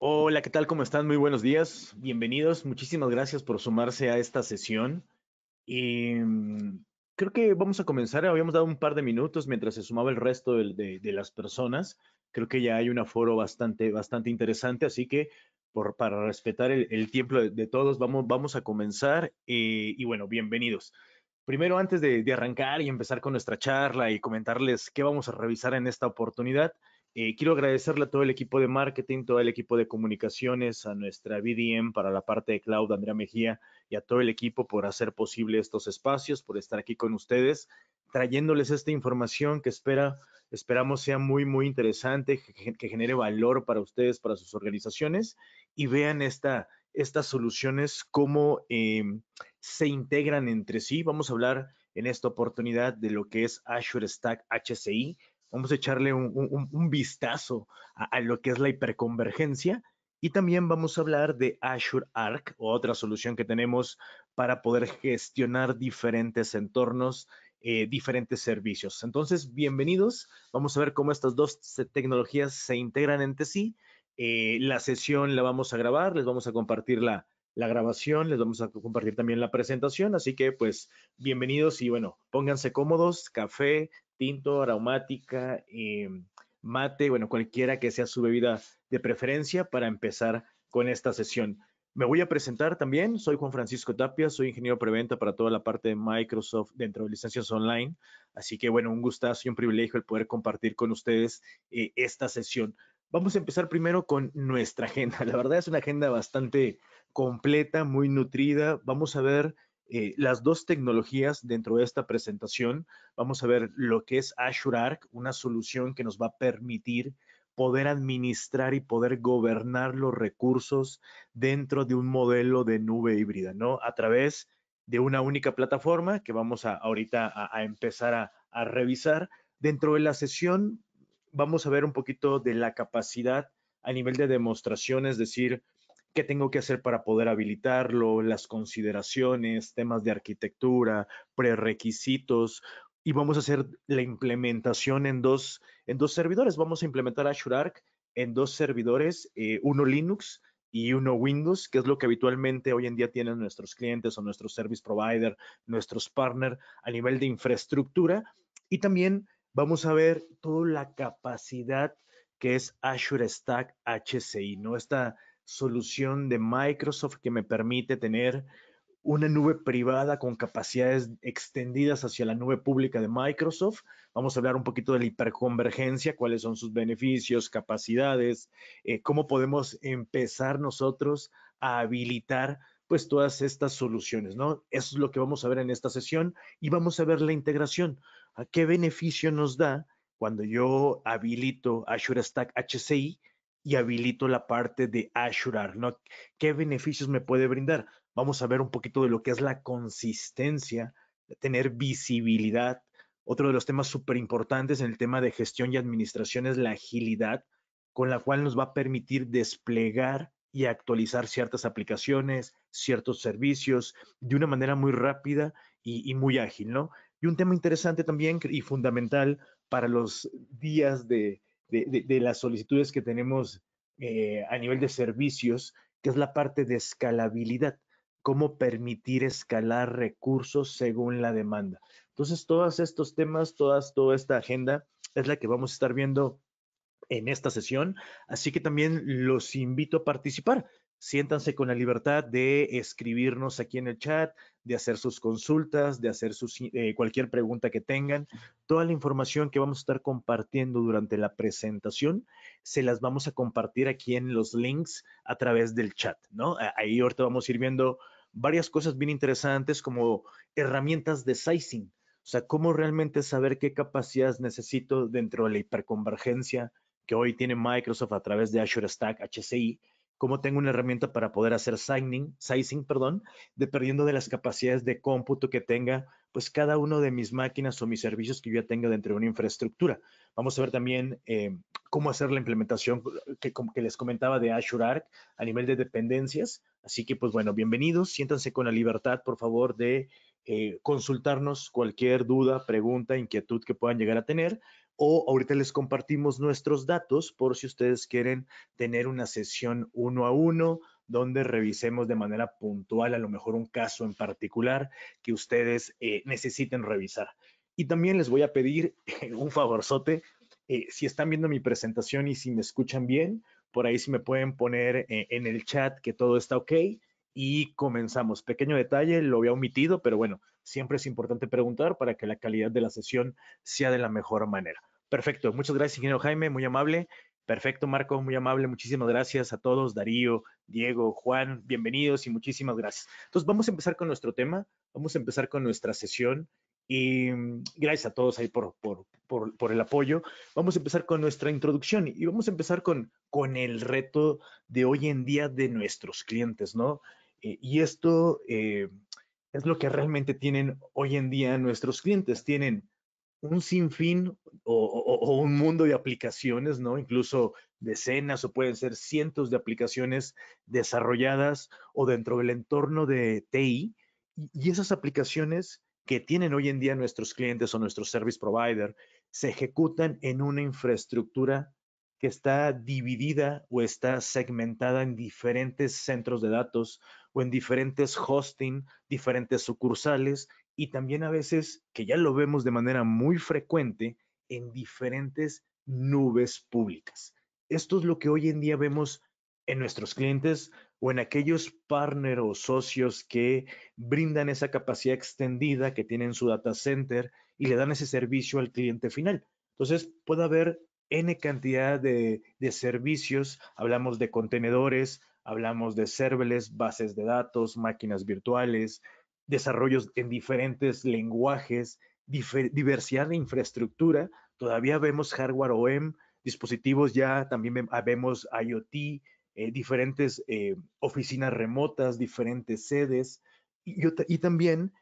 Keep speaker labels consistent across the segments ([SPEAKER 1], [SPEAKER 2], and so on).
[SPEAKER 1] Hola, ¿qué tal? ¿Cómo están? Muy buenos días. Bienvenidos. Muchísimas gracias por sumarse a esta sesión. Y mm, creo que vamos a comenzar. Habíamos dado un par de minutos mientras se sumaba el resto de, las personas. Creo que ya hay un aforo bastante, bastante interesante, así que por, para respetar el, tiempo de, todos, vamos, vamos a comenzar. Eh, y bueno, bienvenidos. Primero, antes de arrancar y empezar con nuestra charla y comentarles qué vamos a revisar en esta oportunidad, eh, quiero agradecerle a todo el equipo de marketing, todo el equipo de comunicaciones, a nuestra BDM para la parte de cloud, Andrea Mejía, y a todo el equipo por hacer posible estos espacios, por estar aquí con ustedes, trayéndoles esta información que espera, esperamos sea muy, muy interesante, que, genere valor para ustedes, para sus organizaciones, y vean esta, estas soluciones, cómo em, se integran entre sí. Vamos a hablar en esta oportunidad de lo que es Azure Stack HCI Vamos a echarle un, vistazo a, lo que es la hiperconvergencia y también vamos a hablar de Azure Arc, o otra solución que tenemos para poder gestionar diferentes entornos, eh, diferentes servicios. Entonces, bienvenidos. Vamos a ver cómo estas dos tecnologías se integran entre sí. Eh, la sesión la vamos a grabar, les vamos a compartirla la grabación, les vamos a compartir también la presentación, así que pues bienvenidos y bueno, pónganse cómodos, café, tinto, aromática, em, mate, bueno, cualquiera que sea su bebida de preferencia para empezar con esta sesión. Me voy a presentar también, soy Juan Francisco Tapia, soy ingeniero preventa para toda la parte de Microsoft dentro de licencias online, así que bueno, un gustazo y un privilegio el poder compartir con ustedes eh, esta sesión. Vamos a empezar primero con nuestra agenda. La verdad es una agenda bastante completa, muy nutrida. Vamos a ver eh, las dos tecnologías dentro de esta presentación. Vamos a ver lo que es Azure Arc, una solución que nos va a permitir poder administrar y poder gobernar los recursos dentro de un modelo de nube híbrida, ¿no? A través de una única plataforma que vamos a, ahorita a, empezar a revisar. Dentro de la sesión vamos a ver un poquito de la capacidad a nivel de demostración, es decir, qué tengo que hacer para poder habilitarlo, las consideraciones, temas de arquitectura, prerequisitos, y vamos a hacer la implementación en dos, en dos servidores. Vamos a implementar Azure Arc en dos servidores, eh, uno Linux y uno Windows, que es lo que habitualmente hoy en día tienen nuestros clientes o nuestros service provider, nuestros partner a nivel de infraestructura. Y también vamos a ver toda la capacidad que es Azure Stack HCI, ¿no? Esta solución de Microsoft que me permite tener una nube privada con capacidades extendidas hacia la nube pública de Microsoft. Vamos a hablar un poquito de la hiperconvergencia, cuáles son sus beneficios, capacidades, eh, cómo podemos empezar nosotros a habilitar pues todas estas soluciones, ¿no? Eso es lo que vamos a ver en esta sesión y vamos a ver la integración. ¿a qué beneficio nos da cuando yo habilito Azure Stack HCI y habilito la parte de Azure ¿no? ¿Qué beneficios me puede brindar? Vamos a ver un poquito de lo que es la consistencia, tener visibilidad. Otro de los temas súper importantes en el tema de gestión y administración es la agilidad, con la cual nos va a permitir desplegar y actualizar ciertas aplicaciones, ciertos servicios de una manera muy rápida y muy ágil, ¿no? Y un tema interesante también y fundamental para los días de, las solicitudes que tenemos eh, a nivel de servicios, que es la parte de escalabilidad, cómo permitir escalar recursos según la demanda. Entonces, todos estos temas, todas, toda esta agenda es la que vamos a estar viendo en esta sesión, así que también los invito a participar siéntanse con la libertad de escribirnos aquí en el chat, de hacer sus consultas, de hacer eh, cualquier pregunta que tengan. Toda la información que vamos a estar compartiendo durante la presentación, se las vamos a compartir aquí en los links a través del chat, ¿no? Ahí ahorita vamos a ir viendo varias cosas bien interesantes como herramientas de sizing, o sea, cómo realmente saber qué capacidades necesito dentro de la hiperconvergencia que hoy tiene Microsoft a través de Azure Stack HCI cómo tengo una herramienta para poder hacer signing, sizing, perdón, dependiendo de las capacidades de cómputo que tenga, pues cada uno de mis máquinas o mis servicios que yo ya tenga dentro de una infraestructura. Vamos a ver también eh, cómo hacer la implementación que, les comentaba de Azure Arc a nivel de dependencias. Así que, pues bueno, bienvenidos, siéntanse con la libertad, por favor, de eh, consultarnos cualquier duda, pregunta, inquietud que puedan llegar a tener o ahorita les compartimos nuestros datos por si ustedes quieren tener una sesión uno a uno donde revisemos de manera puntual a lo mejor un caso en particular que ustedes eh, necesiten revisar. Y también les voy a pedir un favorzote, eh, si están viendo mi presentación y si me escuchan bien, por ahí si me pueden poner eh, en el chat que todo está ok y comenzamos. Pequeño detalle, lo había omitido, pero bueno, siempre es importante preguntar para que la calidad de la sesión sea de la mejor manera. Perfecto, muchas gracias, ingeniero Jaime, muy amable. Perfecto, Marco, muy amable. Muchísimas gracias a todos, Darío, Diego, Juan, bienvenidos y muchísimas gracias. Entonces, vamos a empezar con nuestro tema, vamos a empezar con nuestra sesión y mm, gracias a todos ahí por, por, el apoyo. Vamos a empezar con nuestra introducción y vamos a empezar con, con el reto de hoy en día de nuestros clientes, ¿no? Eh, y esto eh, es lo que realmente tienen hoy en día nuestros clientes. Tienen un sinfín o, un mundo de aplicaciones, ¿no? Incluso decenas o pueden ser cientos de aplicaciones desarrolladas o dentro del entorno de TI. Y esas aplicaciones que tienen hoy en día nuestros clientes o nuestros service provider se ejecutan en una infraestructura que está dividida o está segmentada en diferentes centros de datos o en diferentes hosting, diferentes sucursales y también a veces, que ya lo vemos de manera muy frecuente, en diferentes nubes públicas. Esto es lo que hoy en día vemos en nuestros clientes o en aquellos partners o socios que brindan esa capacidad extendida que tienen su data center y le dan ese servicio al cliente final. Entonces, puede haber N cantidad de, de servicios, hablamos de contenedores, Hablamos de serverless, bases de datos, máquinas virtuales, desarrollos en diferentes lenguajes, diversidad de infraestructura. Todavía vemos hardware OEM, dispositivos ya, también ah, vemos IoT, eh, diferentes eh, oficinas remotas, diferentes sedes. Y, también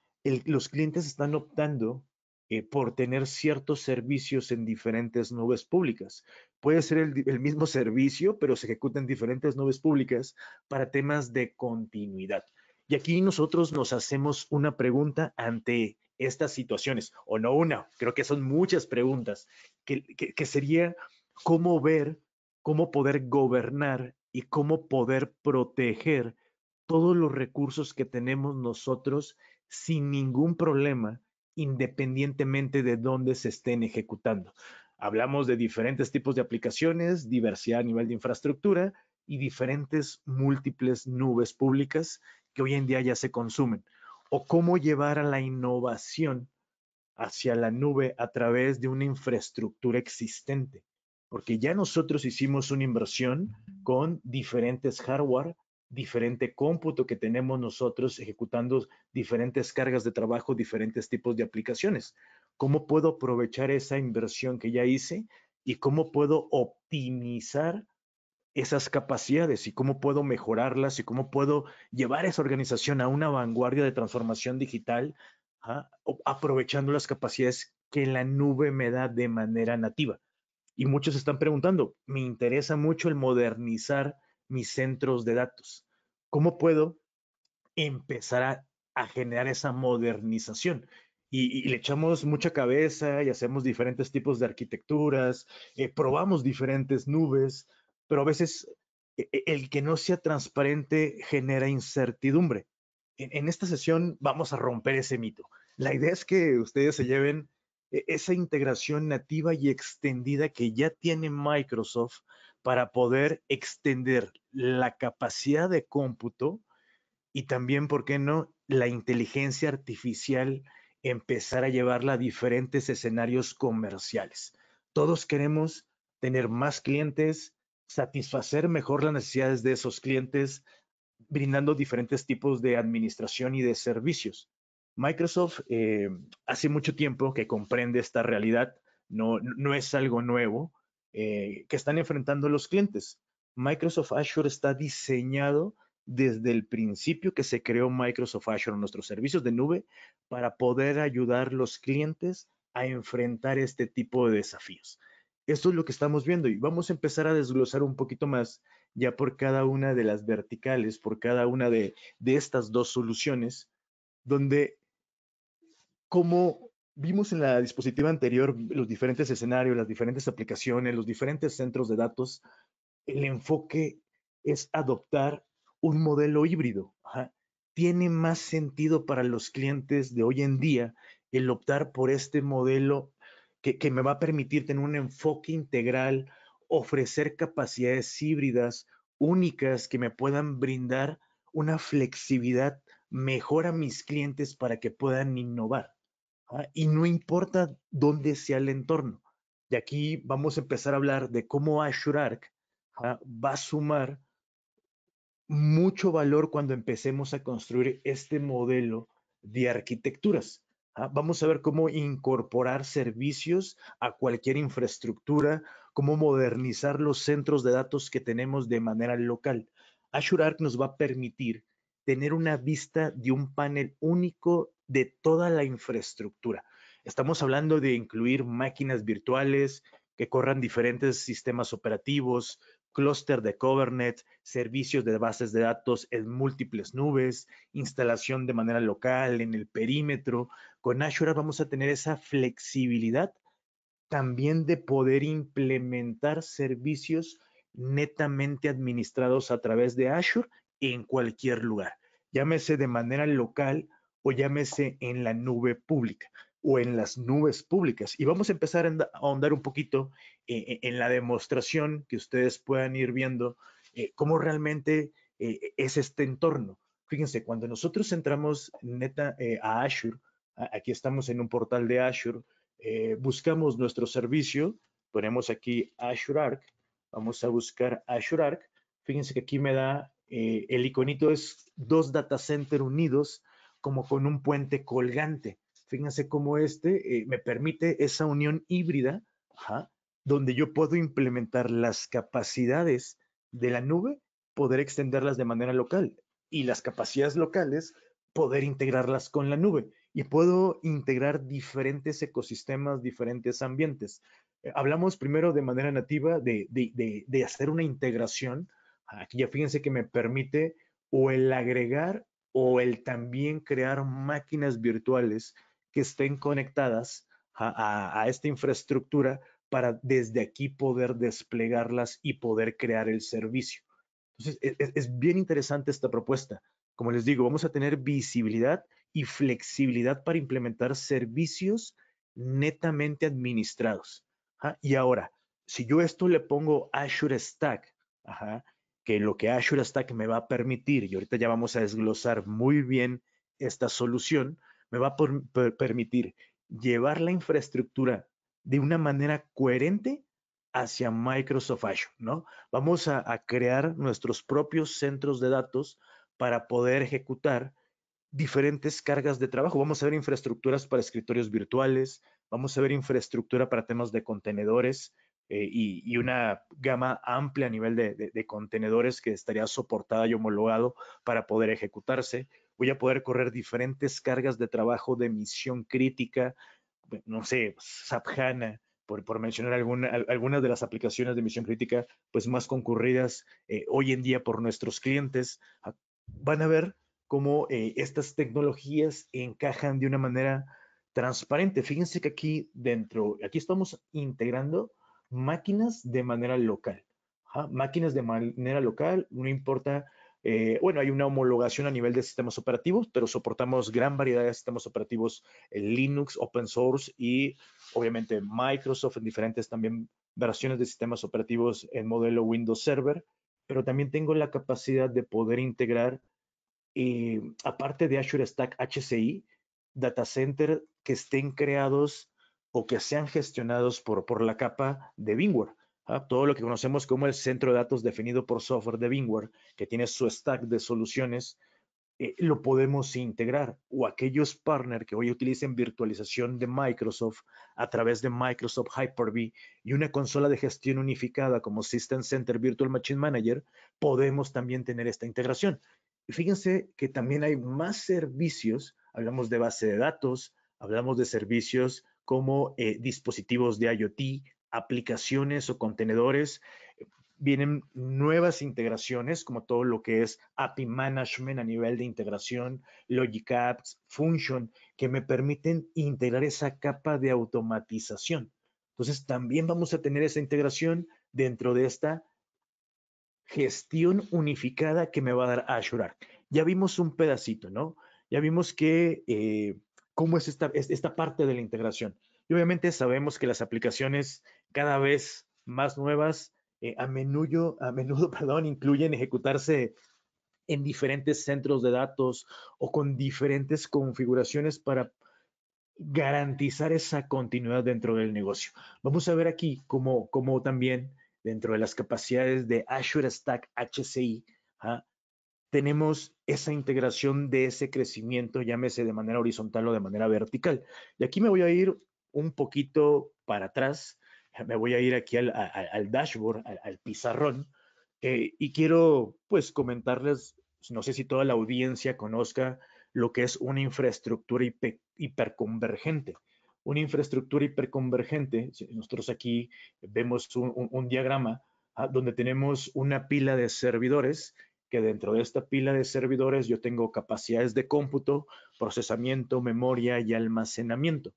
[SPEAKER 1] los clientes están optando eh, por tener ciertos servicios en diferentes nubes públicas. Puede ser el, mismo servicio, pero se ejecuta en diferentes nubes públicas para temas de continuidad. Y aquí nosotros nos hacemos una pregunta ante estas situaciones, o no una, creo que son muchas preguntas, que sería cómo ver, cómo poder gobernar y cómo poder proteger todos los recursos que tenemos nosotros sin ningún problema independientemente de dónde se estén ejecutando. Hablamos de diferentes tipos de aplicaciones, diversidad a nivel de infraestructura y diferentes múltiples nubes públicas que hoy en día ya se consumen. O cómo llevar a la innovación hacia la nube a través de una infraestructura existente. Porque ya nosotros hicimos una inversión con diferentes hardware diferente cómputo que tenemos nosotros ejecutando diferentes cargas de trabajo, diferentes tipos de aplicaciones. ¿Cómo puedo aprovechar esa inversión que ya hice y cómo puedo optimizar esas capacidades y cómo puedo mejorarlas y cómo puedo llevar esa organización a una vanguardia de transformación digital, aprovechando las capacidades que la nube me da de manera nativa. Y muchos están preguntando, me interesa mucho el modernizar mis centros de datos? ¿Cómo puedo empezar a, generar esa modernización? Y, le echamos mucha cabeza y hacemos diferentes tipos de arquitecturas, eh, probamos diferentes nubes, pero a veces eh, eh, el que no sea transparente genera incertidumbre. en esta sesión vamos a romper ese mito. La idea es que ustedes se lleven esa integración nativa y extendida que ya tiene Microsoft para poder extender la capacidad de cómputo y también, ¿por qué no?, la inteligencia artificial empezar a llevarla a diferentes escenarios comerciales. Todos queremos tener más clientes, satisfacer mejor las necesidades de esos clientes, brindando diferentes tipos de administración y de servicios. Microsoft eh, hace mucho tiempo que comprende esta realidad, no es algo nuevo, eh, que están enfrentando los clientes. Microsoft Azure está diseñado desde el principio que se creó Microsoft Azure nuestros servicios de nube para poder ayudar a los clientes a enfrentar este tipo de desafíos. Esto es lo que estamos viendo y vamos a empezar a desglosar un poquito más ya por cada una de las verticales, por cada una de, de estas dos soluciones, donde como Vimos en la dispositiva anterior los diferentes escenarios, las diferentes aplicaciones, los diferentes centros de datos. El enfoque es adoptar un modelo híbrido. Tiene más sentido para los clientes de hoy en día el optar por este modelo que, que me va a permitir tener un enfoque integral, ofrecer capacidades híbridas únicas que me puedan brindar una flexibilidad mejor a mis clientes para que puedan innovar. Ah, y no importa dónde sea el entorno. Y aquí vamos a empezar a hablar de cómo Azure Arc ah, va a sumar mucho valor cuando empecemos a construir este modelo de arquitecturas. Ah, vamos a ver cómo incorporar servicios a cualquier infraestructura, cómo modernizar los centros de datos que tenemos de manera local. Azure Arc nos va a permitir tener una vista de un panel único de toda la infraestructura. Estamos hablando de incluir máquinas virtuales que corran diferentes sistemas operativos, clúster de Kubernetes, servicios de bases de datos en múltiples nubes, instalación de manera local, en el perímetro. Con Azure vamos a tener esa flexibilidad también de poder implementar servicios netamente administrados a través de Azure en cualquier lugar, llámese de manera local o llámese en la nube pública o en las nubes públicas. Y vamos a empezar a ahondar un poquito eh, en la demostración que ustedes puedan ir viendo eh, cómo realmente eh, es este entorno. Fíjense, cuando nosotros entramos neta a Azure, aquí estamos en un portal de Azure, buscamos nuestro servicio, ponemos aquí Azure Arc, vamos a buscar Azure Arc, fíjense que aquí me da, el iconito es dos data center unidos como con un puente colgante. Fíjense cómo este eh, me permite esa unión híbrida, donde yo puedo implementar las capacidades de la nube, poder extenderlas de manera local y las capacidades locales, poder integrarlas con la nube. Y puedo integrar diferentes ecosistemas, diferentes ambientes. Eh, hablamos primero de manera nativa de, de hacer una integración. Aquí ya fíjense que me permite o el agregar o el también crear máquinas virtuales que estén conectadas a, esta infraestructura para desde aquí poder desplegarlas y poder crear el servicio. Entonces, e, e, es, bien interesante esta propuesta. Como les digo, vamos a tener visibilidad y flexibilidad para implementar servicios netamente administrados. Y ahora, si yo esto le pongo Azure Stack, ajá, que lo que Azure Stack me va a permitir, y ahorita ya vamos a desglosar muy bien esta solución, me va a permitir llevar la infraestructura de una manera coherente hacia Microsoft Azure, ¿no? Vamos a crear nuestros propios centros de datos para poder ejecutar diferentes cargas de trabajo. Vamos a ver infraestructuras para escritorios virtuales, vamos a ver infraestructura para temas de contenedores, eh, y, una gama amplia a nivel de, contenedores que estaría soportada y homologado para poder ejecutarse. Voy a poder correr diferentes cargas de trabajo de misión crítica, no sé, SAP HANA, por, por, mencionar alguna, algunas de las aplicaciones de misión crítica pues más concurridas eh, hoy en día por nuestros clientes. Ah, van a ver cómo eh, estas tecnologías encajan de una manera transparente. Fíjense que aquí dentro, aquí estamos integrando máquinas de manera local. máquinas de manera local, no importa. Eh, bueno, hay una homologación a nivel de sistemas operativos, pero soportamos gran variedad de sistemas operativos en Linux, open source y obviamente Microsoft en diferentes también versiones de sistemas operativos en modelo Windows Server, pero también tengo la capacidad de poder integrar, eh, aparte de Azure Stack HCI, data center que estén creados o que sean gestionados por, por la capa de VMware. ¿ah? Todo lo que conocemos como el centro de datos definido por software de VMware, que tiene su stack de soluciones, eh, lo podemos integrar. O aquellos partners que hoy utilicen virtualización de Microsoft a través de Microsoft Hyper-V y una consola de gestión unificada como System Center Virtual Machine Manager, podemos también tener esta integración. Y fíjense que también hay más servicios, hablamos de base de datos, hablamos de servicios como eh, dispositivos de IoT, aplicaciones o contenedores. Eh, vienen nuevas integraciones, como todo lo que es API Management a nivel de integración, Logic Apps, Function, que me permiten integrar esa capa de automatización. Entonces, también vamos a tener esa integración dentro de esta gestión unificada que me va a dar Azure Arc. Ya vimos un pedacito, ¿no? Ya vimos que eh, cómo es esta, esta parte de la integración. Y obviamente sabemos que las aplicaciones cada vez más nuevas eh, a, menudo, a menudo perdón, incluyen ejecutarse en diferentes centros de datos o con diferentes configuraciones para garantizar esa continuidad dentro del negocio. Vamos a ver aquí cómo, cómo también dentro de las capacidades de Azure Stack HCI ¿ah? tenemos esa integración de ese crecimiento, llámese de manera horizontal o de manera vertical. Y aquí me voy a ir un poquito para atrás, me voy a ir aquí al, al, dashboard, al, pizarrón, eh, y quiero pues comentarles, no sé si toda la audiencia conozca lo que es una infraestructura hiperconvergente. Una infraestructura hiperconvergente, nosotros aquí vemos un, diagrama ah, donde tenemos una pila de servidores que dentro de esta pila de servidores yo tengo capacidades de cómputo, procesamiento, memoria y almacenamiento.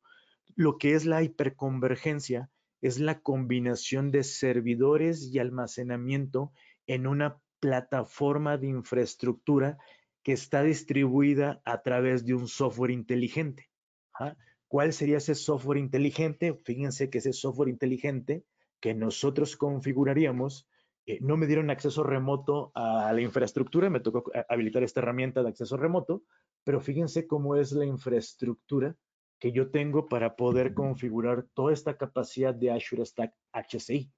[SPEAKER 1] Lo que es la hiperconvergencia es la combinación de servidores y almacenamiento en una plataforma de infraestructura que está distribuida a través de un software inteligente. ¿ah? ¿Cuál sería ese software inteligente? Fíjense que ese software inteligente que nosotros configuraríamos eh, no me dieron acceso remoto a la infraestructura, me tocó habilitar esta herramienta de acceso remoto, pero fíjense cómo es la infraestructura que yo tengo para poder configurar toda esta capacidad de Azure Stack HCI.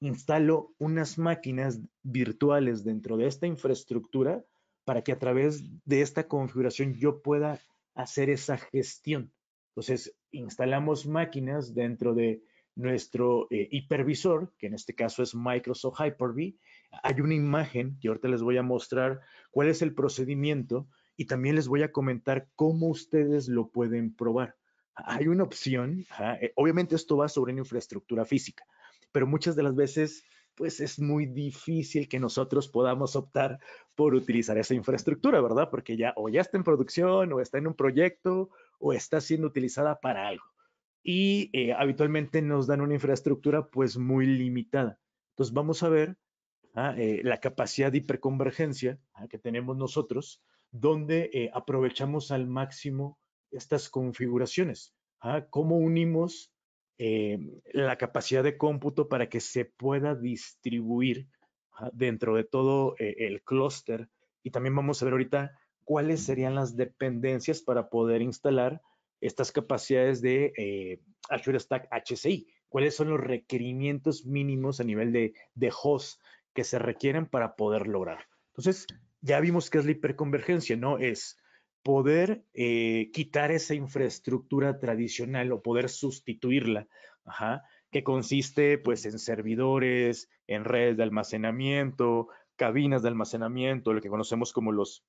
[SPEAKER 1] Instalo unas máquinas virtuales dentro de esta infraestructura para que a través de esta configuración yo pueda hacer esa gestión. Entonces, instalamos máquinas dentro de nuestro eh, hipervisor, que en este caso es Microsoft Hyper-V, hay una imagen que ahorita les voy a mostrar cuál es el procedimiento y también les voy a comentar cómo ustedes lo pueden probar. Hay una opción, eh, obviamente esto va sobre una infraestructura física, pero muchas de las veces pues es muy difícil que nosotros podamos optar por utilizar esa infraestructura, ¿verdad? Porque ya o ya está en producción o está en un proyecto o está siendo utilizada para algo y eh, habitualmente nos dan una infraestructura pues muy limitada. Entonces vamos a ver ah, eh, la capacidad de hiperconvergencia ah, que tenemos nosotros, donde eh, aprovechamos al máximo estas configuraciones, ah, cómo unimos la capacidad de cómputo para que se pueda distribuir dentro de todo el clúster y también vamos a ver ahorita cuáles serían las dependencias para poder instalar estas capacidades de eh, Azure Stack HCI. ¿Cuáles son los requerimientos mínimos a nivel de, de host que se requieren para poder lograr? Entonces, ya vimos que es la hiperconvergencia, ¿no? Es poder eh, quitar esa infraestructura tradicional o poder sustituirla, que consiste pues en servidores, en redes de almacenamiento, cabinas de almacenamiento, lo que conocemos como los,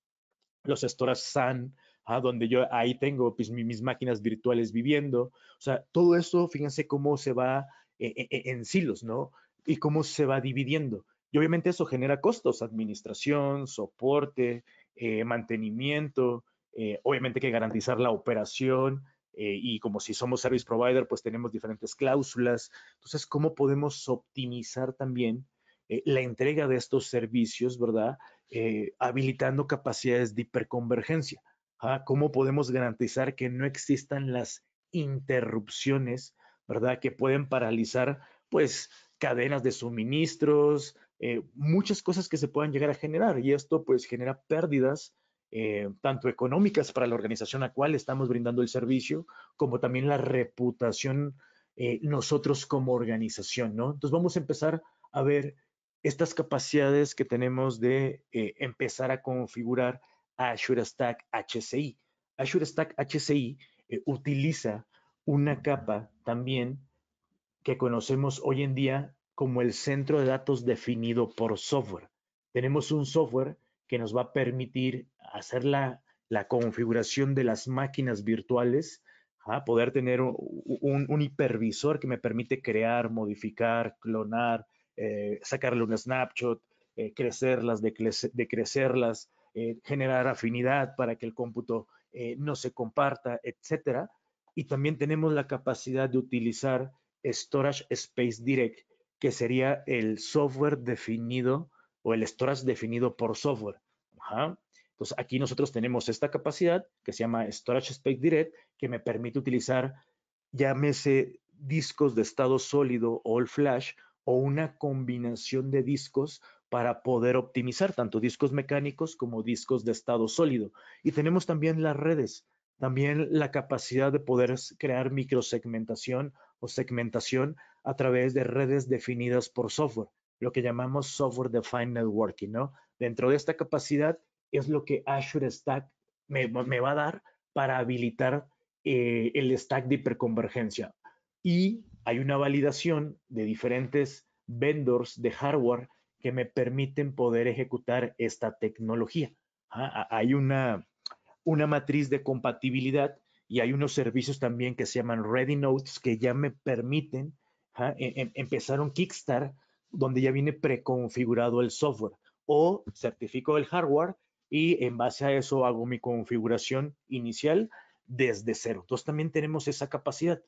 [SPEAKER 1] los storage SAN, donde yo ahí tengo pues, mis máquinas virtuales viviendo. O sea, todo eso, fíjense cómo se va eh, eh, eh, en silos, ¿no? Y cómo se va dividiendo. Y obviamente eso genera costos, administración, soporte, mantenimiento, obviamente que garantizar la operación. y como si somos service provider, pues tenemos diferentes cláusulas. Entonces, ¿cómo podemos optimizar también la entrega de estos servicios, ¿verdad? habilitando capacidades de hiperconvergencia. ¿Cómo podemos garantizar que no existan las interrupciones, verdad? Que pueden paralizar, pues, cadenas de suministros, eh, muchas cosas que se puedan llegar a generar. Y esto, pues, genera pérdidas, eh, tanto económicas para la organización a cual estamos brindando el servicio, como también la reputación eh, nosotros como organización, ¿no? Entonces, vamos a empezar a ver estas capacidades que tenemos de empezar a configurar Azure Stack HCI. Azure Stack HCI eh, utiliza una capa también que conocemos hoy en día como el centro de datos definido por software. Tenemos un software que nos va a permitir hacer la, configuración de las máquinas virtuales, poder tener un, hipervisor que me permite crear, modificar, clonar, eh, sacarle un snapshot, eh, crecerlas, decrecerlas, eh, generar afinidad para que el cómputo eh, no se comparta, etcétera. Y también tenemos la capacidad de utilizar Storage Space Direct, que sería el software definido o el storage definido por software. Entonces, aquí nosotros tenemos esta capacidad que se llama Storage Space Direct, que me permite utilizar, llámese discos de estado sólido o all flash o una combinación de discos para poder optimizar tanto discos mecánicos como discos de estado sólido. Y tenemos también las redes, también la capacidad de poder crear microsegmentación o segmentación a través de redes definidas por software, lo que llamamos software defined networking, ¿no? Dentro de esta capacidad es lo que Azure Stack me, va a dar para habilitar eh, el stack de hiperconvergencia. Y hay una validación de diferentes vendors de hardware que me permiten poder ejecutar esta tecnología. ¿ah? Hay una, una matriz de compatibilidad y hay unos servicios también que se llaman Ready Notes que ya me permiten ¿ah? e, em, empezar un Kickstarter donde ya viene preconfigurado el software o certifico el hardware y en base a eso hago mi configuración inicial desde cero. Entonces también tenemos esa capacidad.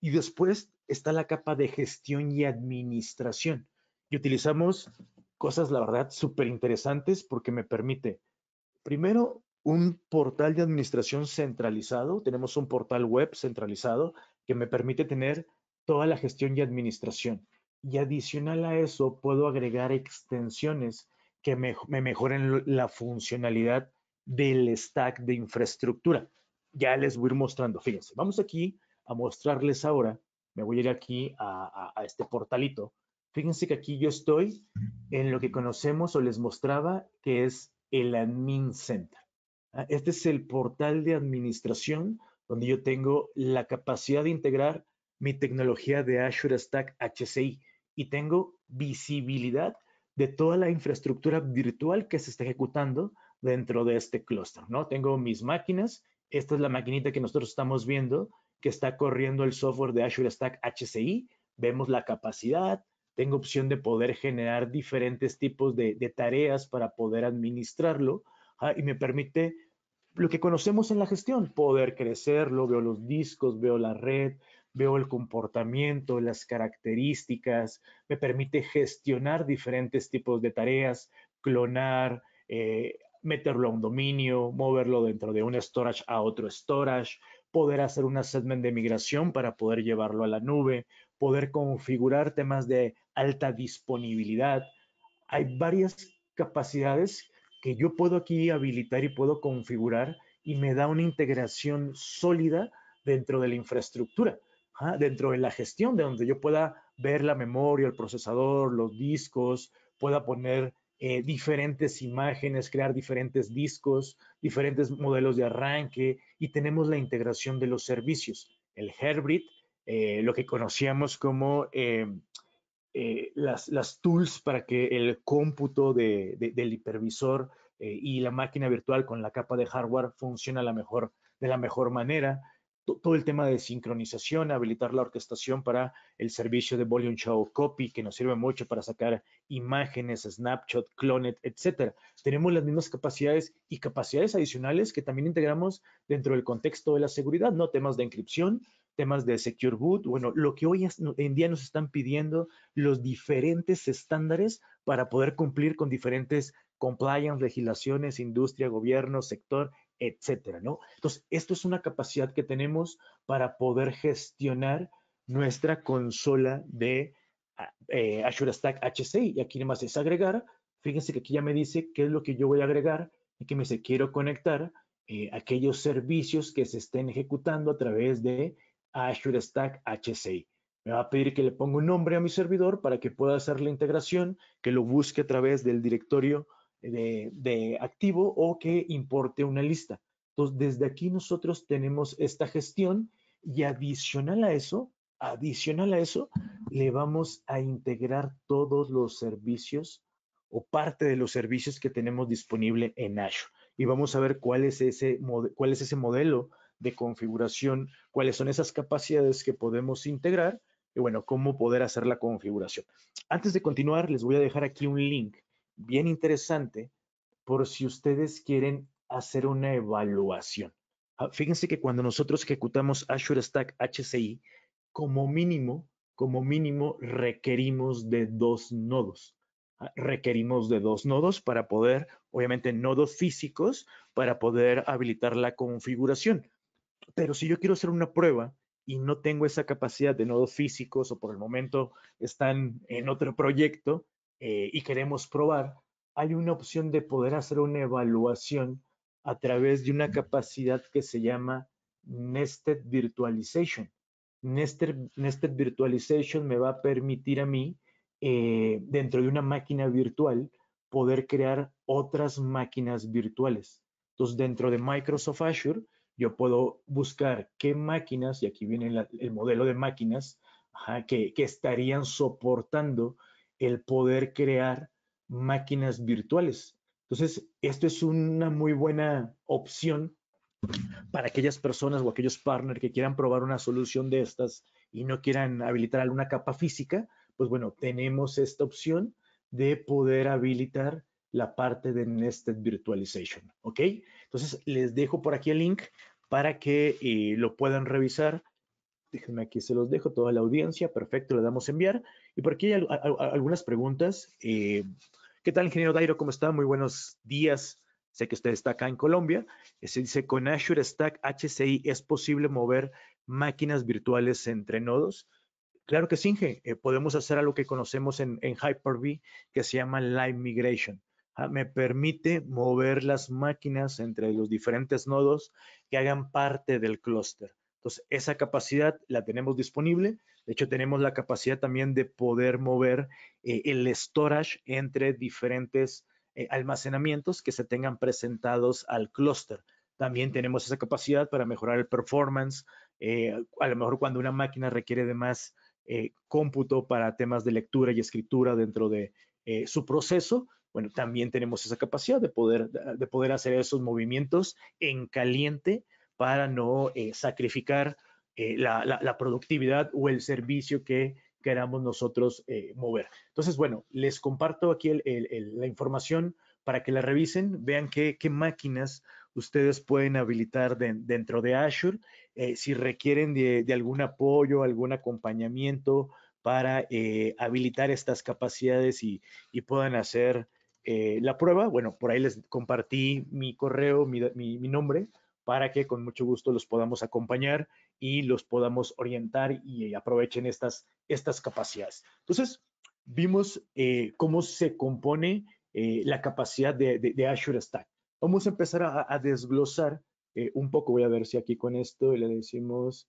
[SPEAKER 1] Y después está la capa de gestión y administración. Y utilizamos cosas, la verdad, súper interesantes porque me permite, primero, un portal de administración centralizado. Tenemos un portal web centralizado que me permite tener toda la gestión y administración. Y adicional a eso, puedo agregar extensiones que me, mejoren la funcionalidad del stack de infraestructura. Ya les voy a ir mostrando. Fíjense, vamos aquí a mostrarles ahora. Me voy a ir aquí a, a este portalito Fíjense que aquí yo estoy en lo que conocemos o les mostraba que es el Admin Center. Ah, este es el portal de administración donde yo tengo la capacidad de integrar mi tecnología de Azure Stack HCI y tengo visibilidad de toda la infraestructura virtual que se está ejecutando dentro de este clúster, ¿no? Tengo mis máquinas, esta es la maquinita que nosotros estamos viendo que está corriendo el software de Azure Stack HCI, vemos la capacidad, tengo opción de poder generar diferentes tipos de, tareas para poder administrarlo ah, y me permite lo que conocemos en la gestión, poder crecerlo, veo los discos, veo la red, veo el comportamiento, las características, me permite gestionar diferentes tipos de tareas, clonar, eh, meterlo a un dominio, moverlo dentro de un storage a otro storage, poder hacer un segment de migración para poder llevarlo a la nube, poder configurar temas de alta disponibilidad. Hay varias capacidades que yo puedo aquí habilitar y puedo configurar y me da una integración sólida dentro de la infraestructura, dentro de la gestión, de donde yo pueda ver la memoria, el procesador, los discos, pueda poner eh, diferentes imágenes, crear diferentes discos, diferentes modelos de arranque y tenemos la integración de los servicios. El Herbit eh, lo que conocíamos como em, eh, las, tools para que el cómputo del hipervisor eh, y la máquina virtual con la capa de hardware funciona la mejor, de la mejor manera. todo el tema de sincronización, habilitar la orquestación para el servicio de Volume Show Copy, que nos sirve mucho para sacar imágenes, snapshot, clonet, etc. Tenemos las mismas capacidades y capacidades adicionales que también integramos dentro del contexto de la seguridad, ¿no? Temas de encripción, temas de Secure Boot, bueno, lo que hoy en día nos están pidiendo los diferentes estándares para poder cumplir con diferentes compliance, legislaciones, industria, gobierno, sector, etcétera, ¿no? Entonces, esto es una capacidad que tenemos para poder gestionar nuestra consola de ah, eh, Azure Stack HCI. Y aquí más es agregar. Fíjense que aquí ya me dice qué es lo que yo voy a agregar y que me dice quiero conectar eh, aquellos servicios que se estén ejecutando a través de Azure Stack HCI. Me va a pedir que le ponga un nombre a mi servidor para que pueda hacer la integración, que lo busque a través del directorio de, activo o que importe una lista. Entonces, desde aquí nosotros tenemos esta gestión y adicional a eso, adicional a eso, le vamos a integrar todos los servicios o parte de los servicios que tenemos disponible en Azure. Y vamos a ver cuál es ese, cuál es ese modelo de configuración, cuáles son esas capacidades que podemos integrar y bueno, cómo poder hacer la configuración. Antes de continuar, les voy a dejar aquí un link bien interesante por si ustedes quieren hacer una evaluación. Ah, fíjense que cuando nosotros ejecutamos Azure Stack HCI, como mínimo, como mínimo requerimos de dos nodos. Ah, requerimos de dos nodos para poder, obviamente nodos físicos, para poder habilitar la configuración. Pero si yo quiero hacer una prueba y no tengo esa capacidad de nodos físicos o por el momento están en otro proyecto eh, y queremos probar, hay una opción de poder hacer una evaluación a través de una capacidad que se llama Nested Virtualization. Nested, Virtualization me va a permitir a mí, eh, dentro de una máquina virtual, poder crear otras máquinas virtuales. Entonces, dentro de Microsoft Azure, yo puedo buscar qué máquinas, y aquí viene el modelo de máquinas, que, que, estarían soportando el poder crear máquinas virtuales. Entonces, esto es una muy buena opción para aquellas personas o aquellos partners que quieran probar una solución de estas y no quieran habilitar alguna capa física, pues bueno, tenemos esta opción de poder habilitar la parte de Nested Virtualization, ¿ok? Entonces, les dejo por aquí el link para que eh, lo puedan revisar. Déjenme aquí, se los dejo toda la audiencia. Perfecto, le damos enviar. Y por aquí hay algunas preguntas. Eh, ¿Qué tal, ingeniero Dairo? ¿Cómo está? Muy buenos días. Sé que usted está acá en Colombia. Se dice, con Azure Stack HCI, ¿es posible mover máquinas virtuales entre nodos? Claro que sí, eh, podemos hacer algo que conocemos en, en Hyper-V que se llama Live Migration me permite mover las máquinas entre los diferentes nodos que hagan parte del clúster. Entonces, esa capacidad la tenemos disponible. De hecho, tenemos la capacidad también de poder mover eh, el storage entre diferentes eh, almacenamientos que se tengan presentados al clúster. También tenemos esa capacidad para mejorar el performance, eh, a lo mejor cuando una máquina requiere de más cómputo para temas de lectura y escritura dentro de su proceso, bueno, también tenemos esa capacidad de poder, de poder hacer esos movimientos en caliente para no eh, sacrificar eh, la, productividad o el servicio que queramos nosotros eh, mover. Entonces, bueno, les comparto aquí la información para que la revisen, vean qué, máquinas ustedes pueden habilitar dentro de Azure, si requieren de, algún apoyo, algún acompañamiento para habilitar estas capacidades y, y puedan hacer eh, la prueba, bueno, por ahí les compartí mi correo, mi, mi, nombre, para que con mucho gusto los podamos acompañar y los podamos orientar y aprovechen estas, estas capacidades. Entonces, vimos eh, cómo se compone eh, la capacidad de, Azure Stack. Vamos a empezar a, desglosar un poco, voy a ver si aquí con esto le decimos,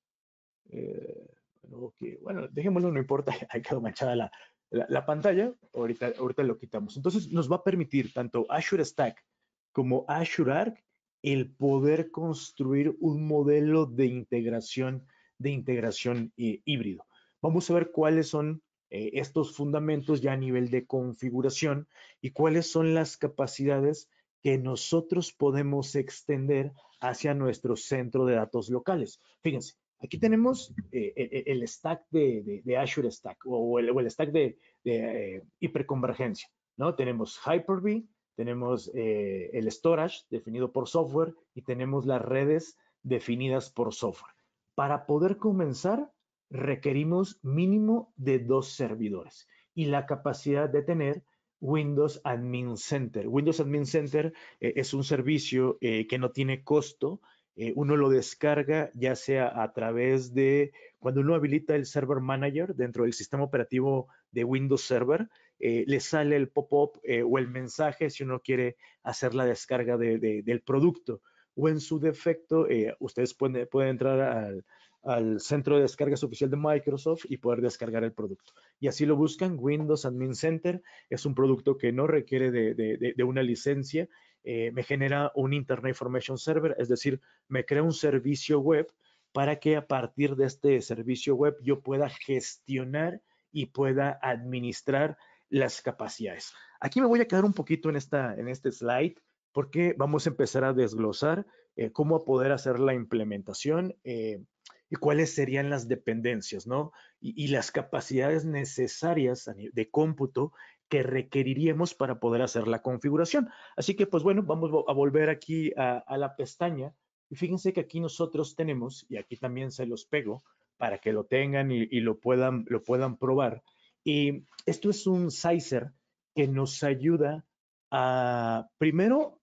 [SPEAKER 1] bueno, bueno, dejémoslo, no importa, ha quedado manchada la, la, pantalla, ahorita, lo quitamos. Entonces nos va a permitir tanto Azure Stack como Azure Arc el poder construir un modelo de integración, de integración eh, híbrido. Vamos a ver cuáles son eh, estos fundamentos ya a nivel de configuración y cuáles son las capacidades que nosotros podemos extender hacia nuestro centro de datos locales. Fíjense, Aquí tenemos eh, e, e, el stack de, Azure Stack o, el, stack de, eh, hiperconvergencia, ¿no? Tenemos Hyper-V, tenemos eh, el storage definido por software y tenemos las redes definidas por software. Para poder comenzar, requerimos mínimo de dos servidores y la capacidad de tener Windows Admin Center. Windows Admin Center es un servicio que no tiene costo eh, uno lo descarga ya sea a través de cuando uno habilita el Server Manager dentro del sistema operativo de Windows Server, eh, le sale el pop-up eh, o el mensaje si uno quiere hacer la descarga del producto. O en su defecto, ustedes pueden, entrar al, centro de descargas oficial de Microsoft y poder descargar el producto. Y así lo buscan, Windows Admin Center es un producto que no requiere de, de una licencia eh, me genera un Internet Information Server, es decir, me crea un servicio web para que a partir de este servicio web yo pueda gestionar y pueda administrar las capacidades. Aquí me voy a quedar un poquito en, esta, en este slide porque vamos a empezar a desglosar eh, cómo poder hacer la implementación eh, y cuáles serían las dependencias, ¿no? y, las capacidades necesarias de cómputo que requeriríamos para poder hacer la configuración. Así que, pues bueno, vamos a volver aquí a, la pestaña y fíjense que aquí nosotros tenemos, y aquí también se los pego para que lo tengan y, lo, puedan, lo puedan probar. Y esto es un sizer que nos ayuda a, primero,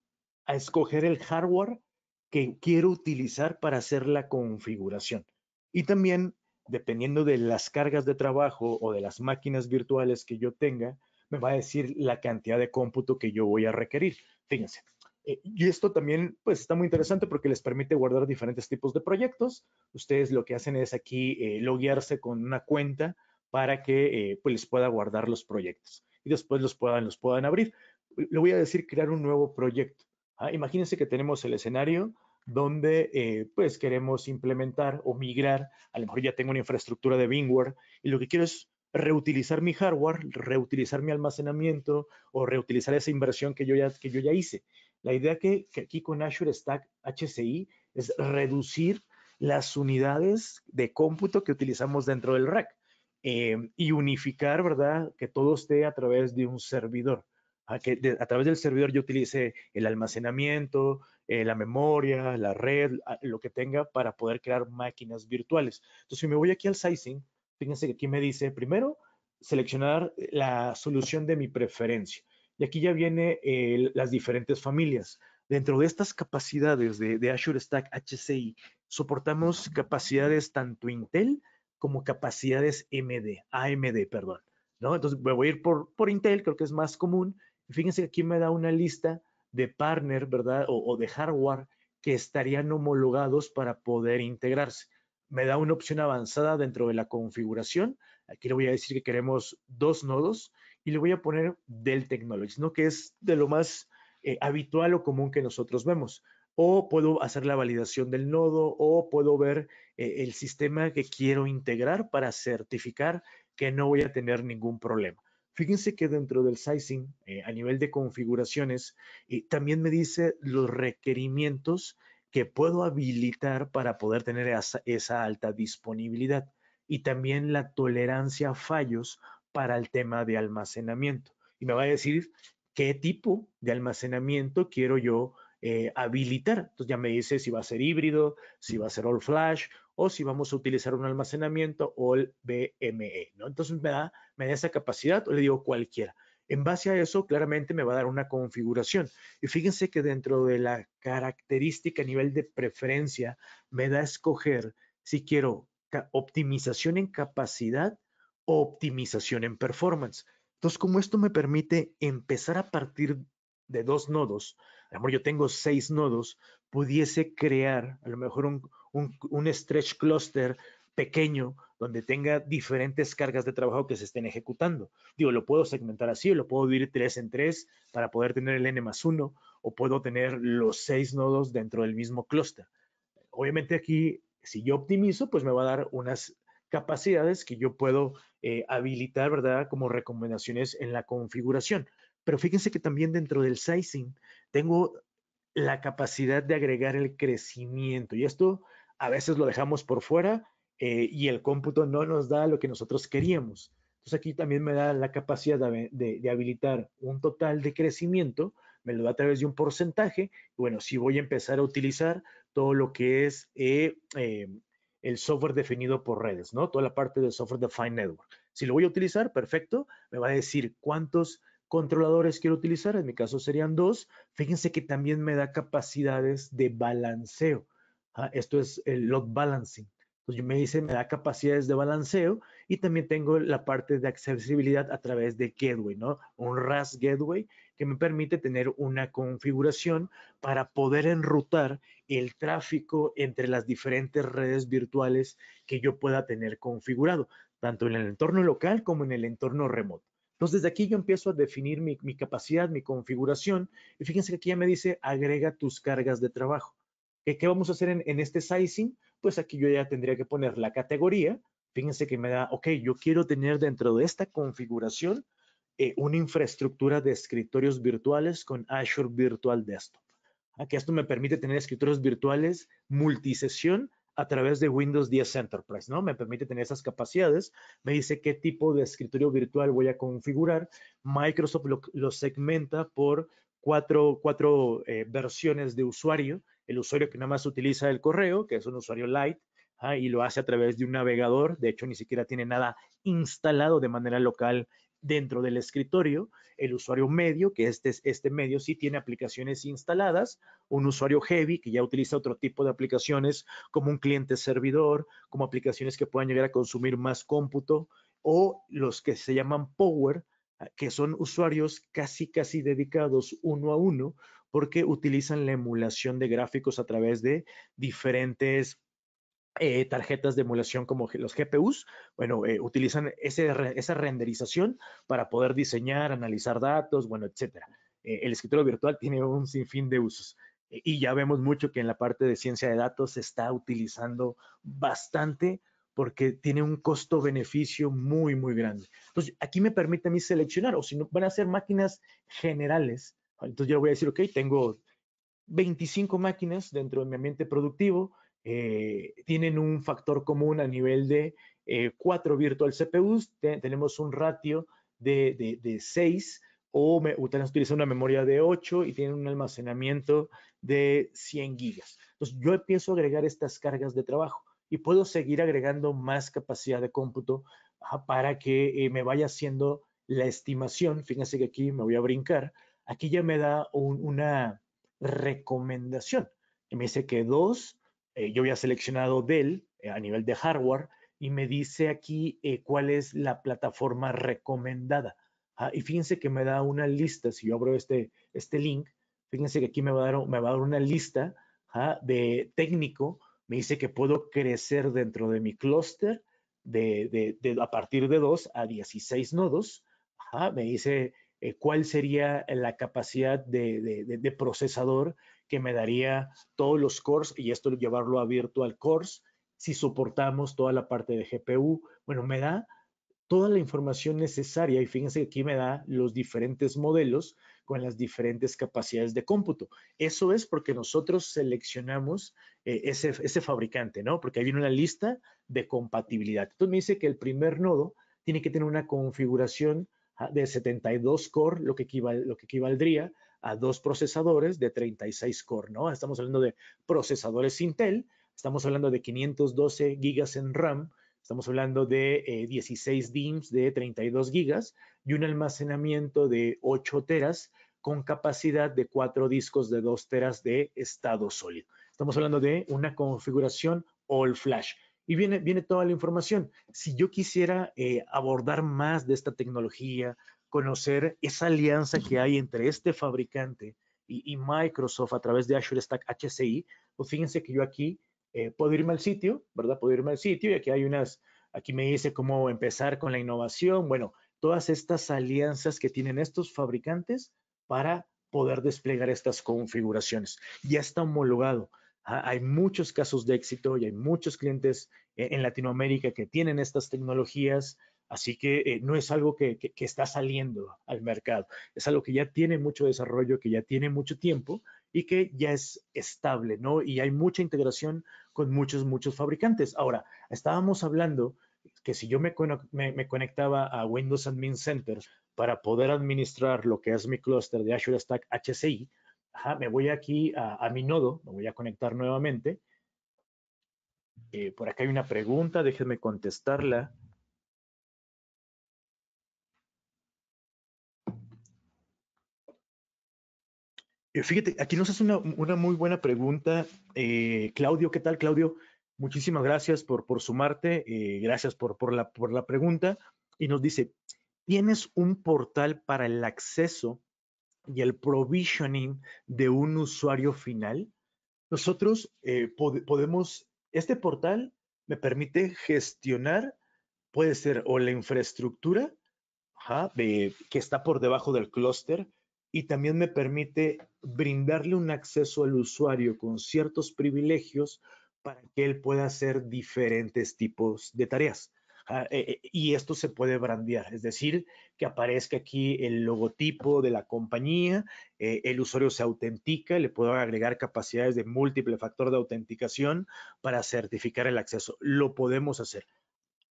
[SPEAKER 1] a escoger el hardware que quiero utilizar para hacer la configuración. Y también, dependiendo de las cargas de trabajo o de las máquinas virtuales que yo tenga, me va a decir la cantidad de cómputo que yo voy a requerir. Fíjense. Eh, y esto también pues está muy interesante porque les permite guardar diferentes tipos de proyectos. Ustedes lo que hacen es aquí eh, loguearse con una cuenta para que eh, pues les pueda guardar los proyectos y después los puedan, los puedan abrir. Le voy a decir crear un nuevo proyecto. Ah, imagínense que tenemos el escenario donde eh, pues queremos implementar o migrar, a lo mejor ya tengo una infraestructura de Bingware y lo que quiero es reutilizar mi hardware, reutilizar mi almacenamiento o reutilizar esa inversión que yo ya, que yo ya hice. La idea que, aquí con Azure Stack HCI es reducir las unidades de cómputo que utilizamos dentro del rack em, y unificar, ¿verdad? Que todo esté a través de un servidor. A, que a través del servidor yo utilice el almacenamiento, eh, la memoria, la red, lo que tenga para poder crear máquinas virtuales. Entonces, si me voy aquí al sizing, Fíjense que aquí me dice, primero, seleccionar la solución de mi preferencia. Y aquí ya viene eh, las diferentes familias. Dentro de estas capacidades de, Azure Stack HCI, soportamos capacidades tanto Intel como capacidades MD, AMD, perdón. ¿no? Entonces me voy a ir por, por Intel, creo que es más común. Fíjense que aquí me da una lista de partner, ¿verdad? o de hardware que estarían homologados para poder integrarse me da una opción avanzada dentro de la configuración. Aquí le voy a decir que queremos dos nodos y le voy a poner Dell Technologies, ¿no? que es de lo más eh, habitual o común que nosotros vemos. O puedo hacer la validación del nodo o puedo ver eh, el sistema que quiero integrar para certificar que no voy a tener ningún problema. Fíjense que dentro del sizing, eh, a nivel de configuraciones, también me dice los requerimientos que puedo habilitar para poder tener esa, alta disponibilidad y también la tolerancia a fallos para el tema de almacenamiento. Y me va a decir qué tipo de almacenamiento quiero yo eh, habilitar. Entonces ya me dice si va a ser híbrido, si va a ser all flash o si vamos a utilizar un almacenamiento all BME. ¿no? Entonces me da, me da esa capacidad o le digo cualquiera. En base a eso, claramente me va a dar una configuración. Y fíjense que dentro de la característica a nivel de preferencia, me da a escoger si quiero optimización en capacidad o optimización en performance. Entonces, como esto me permite empezar a partir de dos nodos, a yo tengo seis nodos, pudiese crear a lo mejor un, un, un stretch cluster pequeño donde tenga diferentes cargas de trabajo que se estén ejecutando. Digo, lo puedo segmentar así, lo puedo dividir tres en tres para poder tener el N más uno, o puedo tener los seis nodos dentro del mismo clúster. Obviamente aquí, si yo optimizo, pues me va a dar unas capacidades que yo puedo eh, habilitar, ¿verdad? Como recomendaciones en la configuración. Pero fíjense que también dentro del sizing tengo la capacidad de agregar el crecimiento y esto a veces lo dejamos por fuera eh, y el cómputo no nos da lo que nosotros queríamos. Entonces aquí también me da la capacidad de, habilitar un total de crecimiento, me lo da a través de un porcentaje. Bueno, si voy a empezar a utilizar todo lo que es eh, eh, el software definido por redes, ¿no? Toda la parte del software defined network. Si lo voy a utilizar, perfecto, me va a decir cuántos controladores quiero utilizar, en mi caso serían dos. Fíjense que también me da capacidades de balanceo. Ah, esto es el load balancing. Entonces me dice, me da capacidades de balanceo y también tengo la parte de accesibilidad a través de Gateway, ¿no? Un RAS Gateway que me permite tener una configuración para poder enrutar el tráfico entre las diferentes redes virtuales que yo pueda tener configurado, tanto en el entorno local como en el entorno remoto. Entonces, desde aquí yo empiezo a definir mi, capacidad, mi configuración. Y fíjense que aquí ya me dice, agrega tus cargas de trabajo. ¿Qué, vamos a hacer en, en este sizing? pues aquí yo ya tendría que poner la categoría. Fíjense que me da, ok, yo quiero tener dentro de esta configuración eh, una infraestructura de escritorios virtuales con Azure Virtual Desktop. Aquí ah, esto me permite tener escritorios virtuales multisesión a través de Windows 10 Enterprise, ¿no? Me permite tener esas capacidades, me dice qué tipo de escritorio virtual voy a configurar. Microsoft lo, segmenta por cuatro, cuatro eh, versiones de usuario el usuario que nada más utiliza el correo, que es un usuario light, ah, y lo hace a través de un navegador, de hecho ni siquiera tiene nada instalado de manera local dentro del escritorio, el usuario medio, que este, este medio sí tiene aplicaciones instaladas, un usuario heavy que ya utiliza otro tipo de aplicaciones como un cliente servidor, como aplicaciones que puedan llegar a consumir más cómputo, o los que se llaman power, Ah, que son usuarios casi, casi dedicados uno a uno porque utilizan la emulación de gráficos a través de diferentes eh, tarjetas de emulación como los GPUs, bueno, eh, utilizan esa renderización para poder diseñar, analizar datos, bueno, etcétera. Eh, el escritorio virtual tiene un sinfín de usos y ya vemos mucho que en la parte de ciencia de datos se está utilizando bastante porque tiene un costo-beneficio muy, muy grande. Entonces, aquí me permite a mí seleccionar, o si no, van a ser máquinas generales. Entonces, yo voy a decir, ok, tengo 25 máquinas dentro de mi ambiente productivo, eh, tienen un factor común a nivel de 4 eh, virtual CPUs, tenemos un ratio de, de, de 6 o, ustedes utilizan una memoria de 8 y tienen un almacenamiento de 100 gigas. Entonces, yo empiezo a agregar estas cargas de trabajo y puedo seguir agregando más capacidad de cómputo para que eh, me vaya haciendo la estimación. Fíjense que aquí me voy a brincar. Aquí ya me da una recomendación. me dice que dos, eh, yo había seleccionado Dell eh, a nivel de hardware y me dice aquí cuál es la plataforma recomendada. y fíjense que me da una lista, si yo abro este, este link, fíjense que aquí me va a dar, me va a dar una lista de técnico me dice que puedo crecer dentro de mi clúster de, a partir de 2 a 16 nodos. me dice eh, cuál sería la capacidad de, de, procesador que me daría todos los cores y esto llevarlo a virtual cores si soportamos toda la parte de GPU. Bueno, me da toda la información necesaria y fíjense que aquí me da los diferentes modelos con las diferentes capacidades de cómputo. Eso es porque nosotros seleccionamos eh, ese, fabricante, ¿no? Porque hay una lista de compatibilidad. Entonces me dice que el primer nodo tiene que tener una configuración ah, de 72 core, lo que, lo que equivaldría a dos procesadores de 36 core, ¿no? Estamos hablando de procesadores Intel, estamos hablando de 512 gigas en RAM, Estamos hablando de 16 eh, DIMMs de 32 gigas y un almacenamiento de 8 teras con capacidad de 4 discos de 2 teras de estado sólido. Estamos hablando de una configuración all flash. Y viene, viene toda la información. Si yo quisiera eh, abordar más de esta tecnología, conocer esa alianza que hay entre este fabricante y, y Microsoft a través de Azure Stack HCI, pues fíjense que yo aquí eh, puedo irme al sitio, ¿verdad? Puedo irme al sitio y aquí hay unas, aquí me dice cómo empezar con la innovación. Bueno, todas estas alianzas que tienen estos fabricantes para poder desplegar estas configuraciones. Ya está homologado. Ah, hay muchos casos de éxito y hay muchos clientes eh, en Latinoamérica que tienen estas tecnologías, así que eh, no es algo que está saliendo al mercado, es algo que ya tiene mucho desarrollo, que ya tiene mucho tiempo y que ya es estable, ¿no? Y hay mucha integración con muchos, muchos fabricantes. Ahora, estábamos hablando que si yo me, me, conectaba a Windows Admin Center para poder administrar lo que es mi clúster de Azure Stack HCI, me voy aquí a, mi nodo, me voy a conectar nuevamente. Eh, por acá hay una pregunta, déjenme contestarla. Eh, fíjate, aquí nos hace una, muy buena pregunta. Eh, Claudio, ¿qué tal, Claudio? Muchísimas gracias por, sumarte, eh, gracias por, la, pregunta. Y nos dice, ¿tienes un portal para el acceso y el provisioning de un usuario final? Nosotros podemos, este portal me permite gestionar, puede ser o la infraestructura que está por debajo del clúster, y también me permite brindarle un acceso al usuario con ciertos privilegios para que él pueda hacer diferentes tipos de tareas. Ah, eh, eh, y esto se puede brandear, es decir, que aparezca aquí el logotipo de la compañía, eh, el usuario se autentica, le puedo agregar capacidades de múltiple factor de autenticación para certificar el acceso. Lo podemos hacer.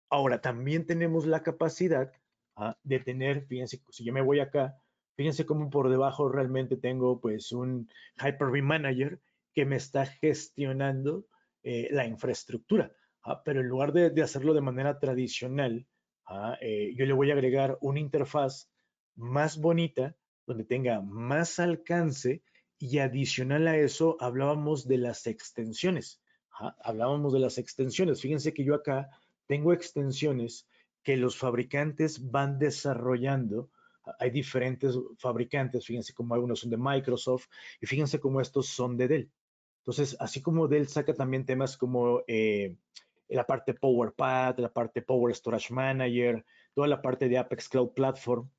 [SPEAKER 1] Ahora, también tenemos la capacidad ah, de tener, fíjense, si yo me voy acá, Fíjense cómo por debajo realmente tengo pues un Hyper-V Manager que me está gestionando eh, la infraestructura. Ah, pero en lugar de, hacerlo de manera tradicional, ah, eh, yo le voy a agregar una interfaz más bonita, donde tenga más alcance y adicional a eso hablábamos de las extensiones. Ah, hablábamos de las extensiones. Fíjense que yo acá tengo extensiones que los fabricantes van desarrollando hay diferentes fabricantes, fíjense cómo algunos son de Microsoft y fíjense cómo estos son de Dell. Entonces, así como Dell saca también temas como eh, la parte PowerPad, la parte Power Storage Manager, toda la parte de Apex Cloud Platform,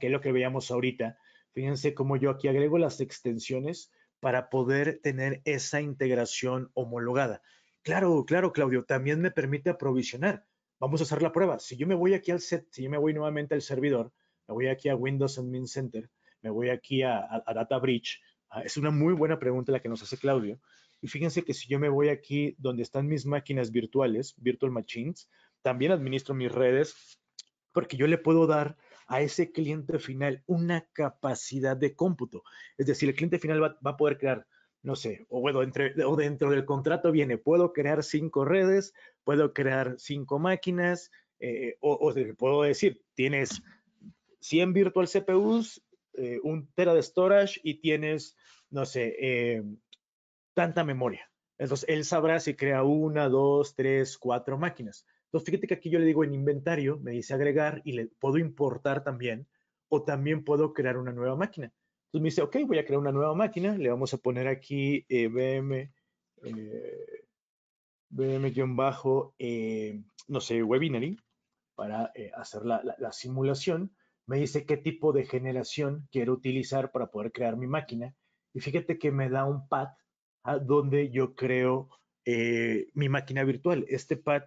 [SPEAKER 1] que es lo que veíamos ahorita. Fíjense cómo yo aquí agrego las extensiones para poder tener esa integración homologada. Claro, claro, Claudio, también me permite aprovisionar. Vamos a hacer la prueba. Si yo me voy aquí al set, si yo me voy nuevamente al servidor, me voy aquí a Windows Admin Center, me voy aquí a, a, Data Bridge. Ah, es una muy buena pregunta la que nos hace Claudio. Y fíjense que si yo me voy aquí donde están mis máquinas virtuales, Virtual Machines, también administro mis redes porque yo le puedo dar a ese cliente final una capacidad de cómputo. Es decir, el cliente final va, a poder crear, no sé, o, bueno, entre, dentro del contrato viene, puedo crear cinco redes, puedo crear cinco máquinas, eh, o, o puedo decir, tienes 100 virtual CPUs, eh, un tera de storage y tienes, no sé, eh, tanta memoria. Entonces, él sabrá si crea una, dos, tres, cuatro máquinas. Entonces, fíjate que aquí yo le digo en inventario, me dice agregar y le puedo importar también o también puedo crear una nueva máquina. Entonces me dice, ok, voy a crear una nueva máquina, le vamos a poner aquí eh, BM, BM-, no sé, Webinary, para hacer la simulación me dice qué tipo de generación quiero utilizar para poder crear mi máquina. Y fíjate que me da un pad a donde yo creo eh, mi máquina virtual. Este pad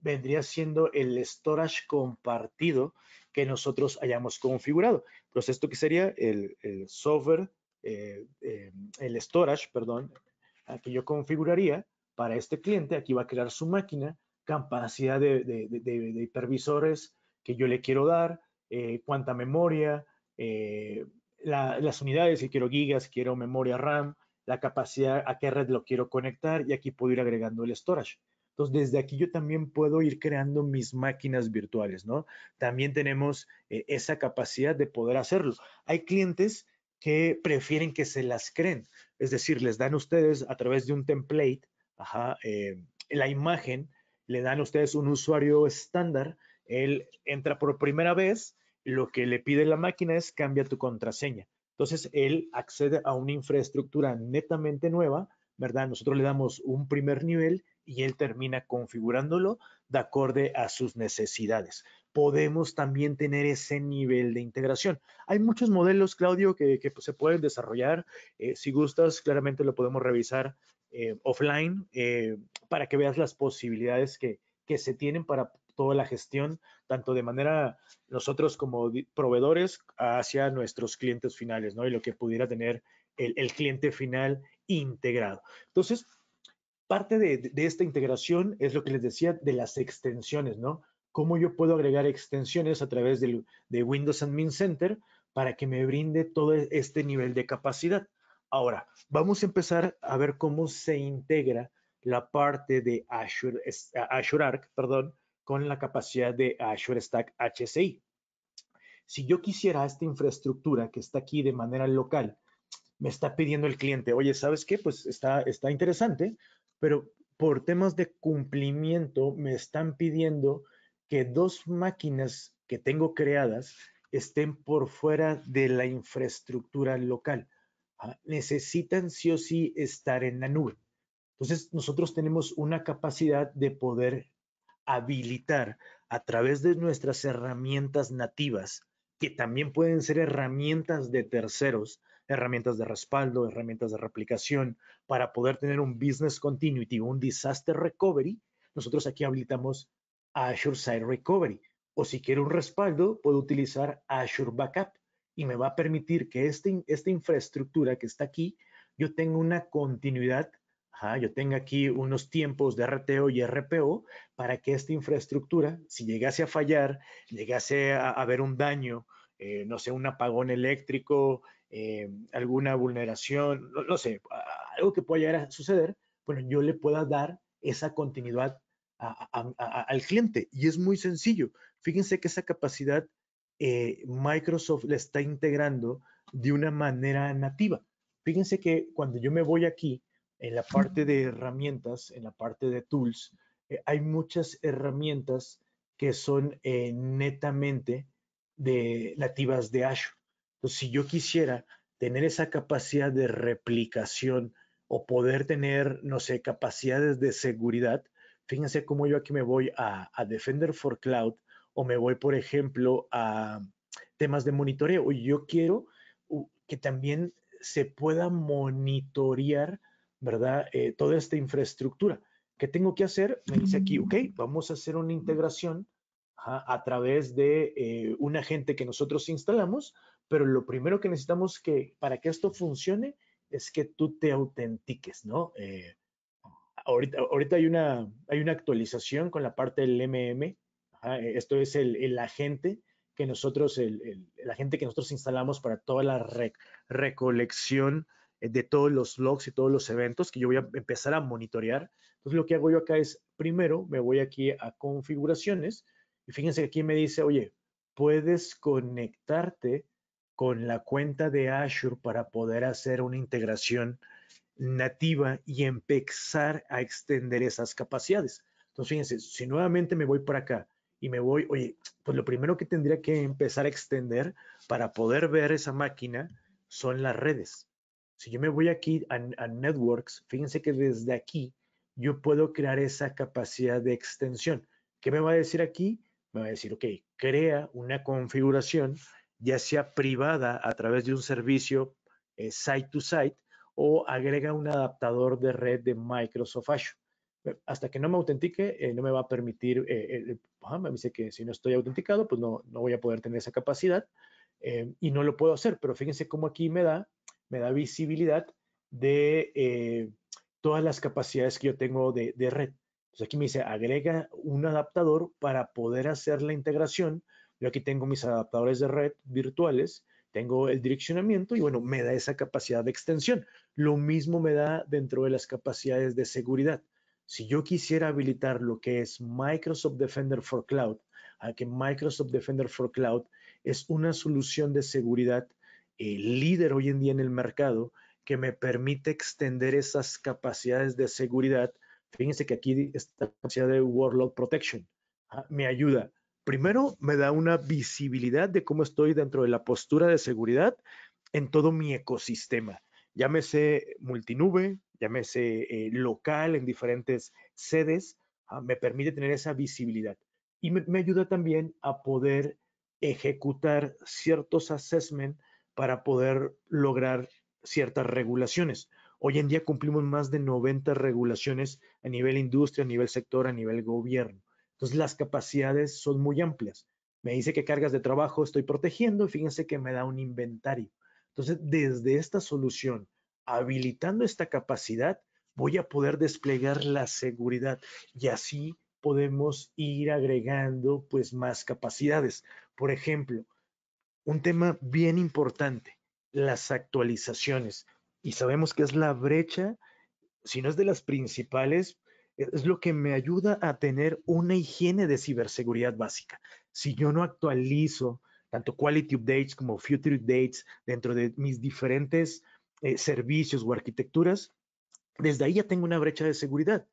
[SPEAKER 1] vendría siendo el storage compartido que nosotros hayamos configurado. Entonces, esto que sería el, software, eh, eh, el storage, perdón, que yo configuraría para este cliente. Aquí va a crear su máquina, capacidad de, de hipervisores que yo le quiero dar, eh, cuánta memoria, eh, las unidades, si quiero gigas, si quiero memoria RAM, la capacidad, a qué red lo quiero conectar y aquí puedo ir agregando el storage. Entonces, desde aquí yo también puedo ir creando mis máquinas virtuales, ¿no? También tenemos eh, esa capacidad de poder hacerlo. Hay clientes que prefieren que se las creen, es decir, les dan ustedes a través de un template, la imagen, le dan ustedes un usuario estándar él entra por primera vez, lo que le pide la máquina es cambia tu contraseña. Entonces, él accede a una infraestructura netamente nueva, ¿verdad? Nosotros le damos un primer nivel y él termina configurándolo de acuerdo a sus necesidades. Podemos también tener ese nivel de integración. Hay muchos modelos, Claudio, que, pues, se pueden desarrollar. Eh, si gustas, claramente lo podemos revisar eh, offline eh, para que veas las posibilidades que se tienen para toda la gestión, tanto de manera nosotros como proveedores hacia nuestros clientes finales, ¿no? Y lo que pudiera tener el, cliente final integrado. Entonces, parte de, esta integración es lo que les decía de las extensiones, ¿no? Cómo yo puedo agregar extensiones a través de Windows Admin Center para que me brinde todo este nivel de capacidad. Ahora, vamos a empezar a ver cómo se integra la parte de Azure Arc, perdón, con la capacidad de Azure Stack HCI. Si yo quisiera esta infraestructura que está aquí de manera local, me está pidiendo el cliente, oye, ¿sabes qué? Pues está, está interesante, pero por temas de cumplimiento me están pidiendo que dos máquinas que tengo creadas estén por fuera de la infraestructura local. Ah, necesitan sí o sí estar en la nube. Entonces, nosotros tenemos una capacidad de poder habilitar a través de nuestras herramientas nativas, que también pueden ser herramientas de terceros, herramientas de respaldo, herramientas de replicación, para poder tener un business continuity, un disaster recovery, nosotros aquí habilitamos Azure Site Recovery. O si quiero un respaldo, puedo utilizar Azure Backup y me va a permitir que este esta infraestructura que está aquí, yo tenga una continuidad yo tengo aquí unos tiempos de RTO y RPO para que esta infraestructura, si llegase a fallar, llegase a, haber un daño, eh, no sé, un apagón eléctrico, eh, alguna vulneración, no, sé, algo que pueda llegar a suceder, bueno, yo le pueda dar esa continuidad al cliente. Y es muy sencillo. Fíjense que esa capacidad eh, Microsoft la está integrando de una manera nativa. Fíjense que cuando yo me voy aquí en la parte de herramientas, en la parte de tools, eh, hay muchas herramientas que son eh, netamente de nativas de Azure. Entonces, si yo quisiera tener esa capacidad de replicación o poder tener, no sé, capacidades de seguridad, fíjense cómo yo aquí me voy a, a Defender for Cloud o me voy, por ejemplo, a temas de monitoreo. Yo quiero uh, que también se pueda monitorear ¿verdad? Eh, toda esta infraestructura. ¿Qué tengo que hacer? Me dice aquí, ok, vamos a hacer una integración a través de eh, un agente que nosotros instalamos, pero lo primero que necesitamos que para que esto funcione es que tú te autentiques, ¿no? Eh, ahorita, hay, una, hay una actualización con la parte del MM, esto es el, agente que nosotros, el, que nosotros instalamos para toda la recolección eh, de todos los logs y todos los eventos que yo voy a empezar a monitorear. Entonces lo que hago yo acá es, primero me voy aquí a configuraciones y fíjense que aquí me dice, oye, puedes conectarte con la cuenta de Azure para poder hacer una integración nativa y empezar a extender esas capacidades. Entonces, fíjense, si nuevamente me voy para acá y me voy, oye, pues lo primero que tendría que empezar a extender para poder ver esa máquina son las redes. Si yo me voy aquí a, Networks, fíjense que desde aquí yo puedo crear esa capacidad de extensión. ¿Qué me va a decir aquí? Me va a decir, ok, crea una configuración, ya sea privada a través de un servicio eh, site to site o agrega un adaptador de red de Microsoft Azure. Hasta que no me autentique, eh, no me va a permitir, eh, me dice que si no estoy autenticado, pues no, no voy a poder tener esa capacidad y no lo puedo hacer. Pero fíjense cómo aquí me da me da visibilidad de eh, todas las capacidades que yo tengo de, de red. Entonces aquí me dice, agrega un adaptador para poder hacer la integración. Yo aquí tengo mis adaptadores de red virtuales, tengo el direccionamiento y bueno, me da esa capacidad de extensión. Lo mismo me da dentro de las capacidades de seguridad. Si yo quisiera habilitar lo que es Microsoft Defender for Cloud, a que Microsoft Defender for Cloud es una solución de seguridad líder hoy en día en el mercado que me permite extender esas capacidades de seguridad. Fíjense que aquí está la capacidad de Workload Protection ah, me ayuda. Primero, me da una visibilidad de cómo estoy dentro de la postura de seguridad en todo mi ecosistema. Llámese multinube, llámese eh, local en diferentes sedes, ah, me permite tener esa visibilidad. Y me, ayuda también a poder ejecutar ciertos assessment para poder lograr ciertas regulaciones. Hoy en día cumplimos más de 90 regulaciones a nivel industria, a nivel sector, a nivel gobierno. Entonces las capacidades son muy amplias. Me dice que cargas de trabajo estoy protegiendo, ...y fíjense que me da un inventario. Entonces, desde esta solución, habilitando esta capacidad, voy a poder desplegar la seguridad y así podemos ir agregando pues más capacidades. Por ejemplo, un tema bien importante, las actualizaciones. Y sabemos que es la brecha, si no es de las principales, e-, es lo que me ayuda a tener una higiene de ciberseguridad básica. Si yo no actualizo tanto quality updates como future updates dentro de mis diferentes eh, servicios o arquitecturas, desde ahí ya tengo una brecha de seguridad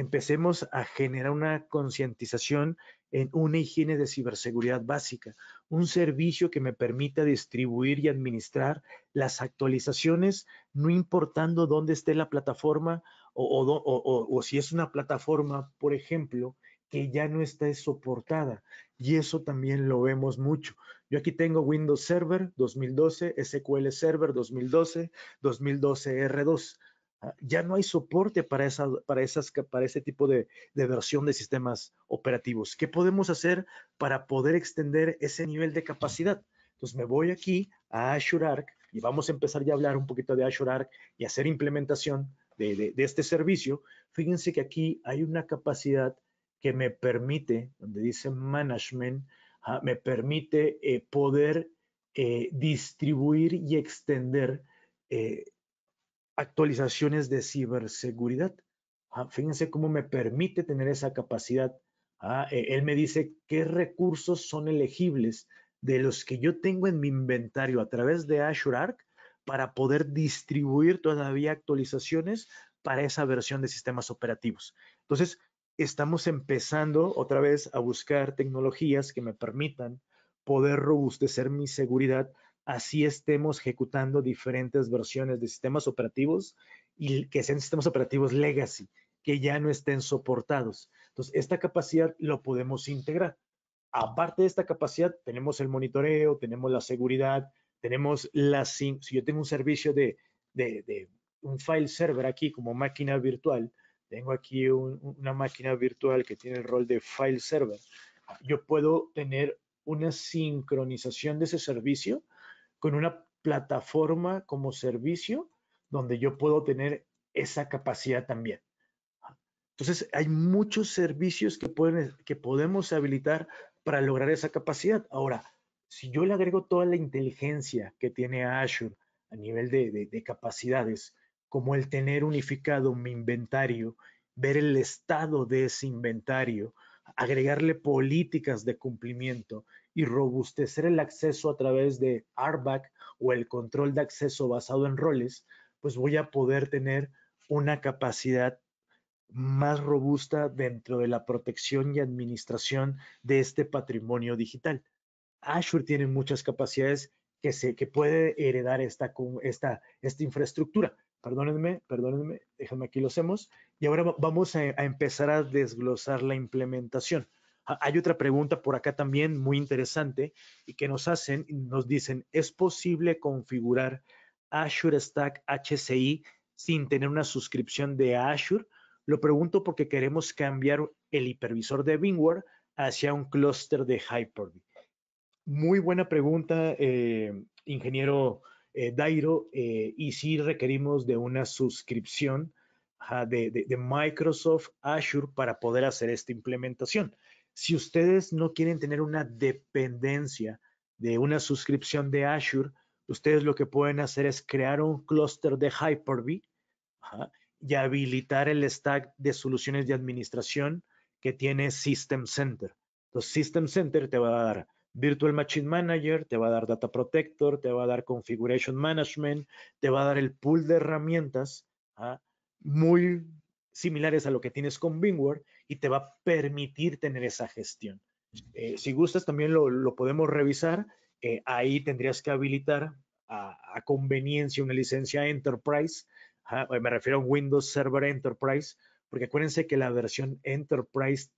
[SPEAKER 1] empecemos a generar una concientización en una higiene de ciberseguridad básica, un servicio que me permita distribuir y administrar las actualizaciones, no importando dónde esté la plataforma o, si es una plataforma, por ejemplo, que ya no está soportada. Y eso también lo vemos mucho. Yo aquí tengo Windows Server 2012, SQL Server 2012, 2012 R2. Ah, ya no hay soporte para, para, esas, para ese tipo de, versión de sistemas operativos. ¿Qué podemos hacer para poder extender ese nivel de capacidad? Entonces me voy aquí a Azure Arc y vamos a empezar ya a hablar un poquito de Azure Arc y hacer implementación de, este servicio. Fíjense que aquí hay una capacidad que me permite, donde dice management, ah, me permite eh, poder eh, distribuir y extender eh, actualizaciones de ciberseguridad. Ah, fíjense cómo me permite tener esa capacidad. Ah, e, él me dice qué recursos son elegibles de los que yo tengo en mi inventario a través de Azure Arc para poder distribuir todavía actualizaciones para esa versión de sistemas operativos. Entonces, estamos empezando otra vez a buscar tecnologías que me permitan poder robustecer mi seguridad así estemos ejecutando diferentes versiones de sistemas operativos y que sean sistemas operativos legacy, que ya no estén soportados. Entonces, esta capacidad lo podemos integrar. Aparte de esta capacidad, tenemos el monitoreo, tenemos la seguridad, tenemos la... Si yo tengo un servicio de, un file server aquí como máquina virtual, tengo aquí una máquina virtual que tiene el rol de file server, yo puedo tener una sincronización de ese servicio con una plataforma como servicio donde yo puedo tener esa capacidad también. Entonces, hay muchos servicios que, pueden, que podemos habilitar para lograr esa capacidad. Ahora, si yo le agrego toda la inteligencia que tiene Azure a nivel de, de capacidades, como el tener unificado mi inventario, ver el estado de ese inventario, agregarle políticas de cumplimiento, y robustecer el acceso a través de RBAC o el control de acceso basado en roles, pues voy a poder tener una capacidad más robusta dentro de la protección y administración de este patrimonio digital. Azure tiene muchas capacidades que, se, que puede heredar esta, esta, esta infraestructura. Perdónenme, perdónenme, déjenme aquí lo hacemos. Y ahora vamos a empezar a desglosar la implementación. Ah, hay otra pregunta por acá también muy interesante y que nos hacen, nos dicen, ¿es posible configurar Azure Stack HCI sin tener una suscripción de Azure? Lo pregunto porque queremos cambiar el hipervisor de VMware hacia un clúster de Hyper-V. Muy buena pregunta, eh, ingeniero eh, Dairo, eh, y si requerimos de una suscripción de, Microsoft Azure para poder hacer esta implementación. Si ustedes no quieren tener una dependencia de una suscripción de Azure, ustedes lo que pueden hacer es crear un clúster de Hyper-V y habilitar el stack de soluciones de administración que tiene System Center. Entonces, System Center te va a dar Virtual Machine Manager, te va a dar Data Protector, te va a dar Configuration Management, te va a dar el pool de herramientas muy similares a lo que tienes con VMware y te va a permitir tener esa gestión. Eh, si gustas, también lo, podemos revisar. Eh, ahí tendrías que habilitar a, conveniencia una licencia Enterprise. Eh, me refiero a Windows Server Enterprise, porque acuérdense que la versión Enterprise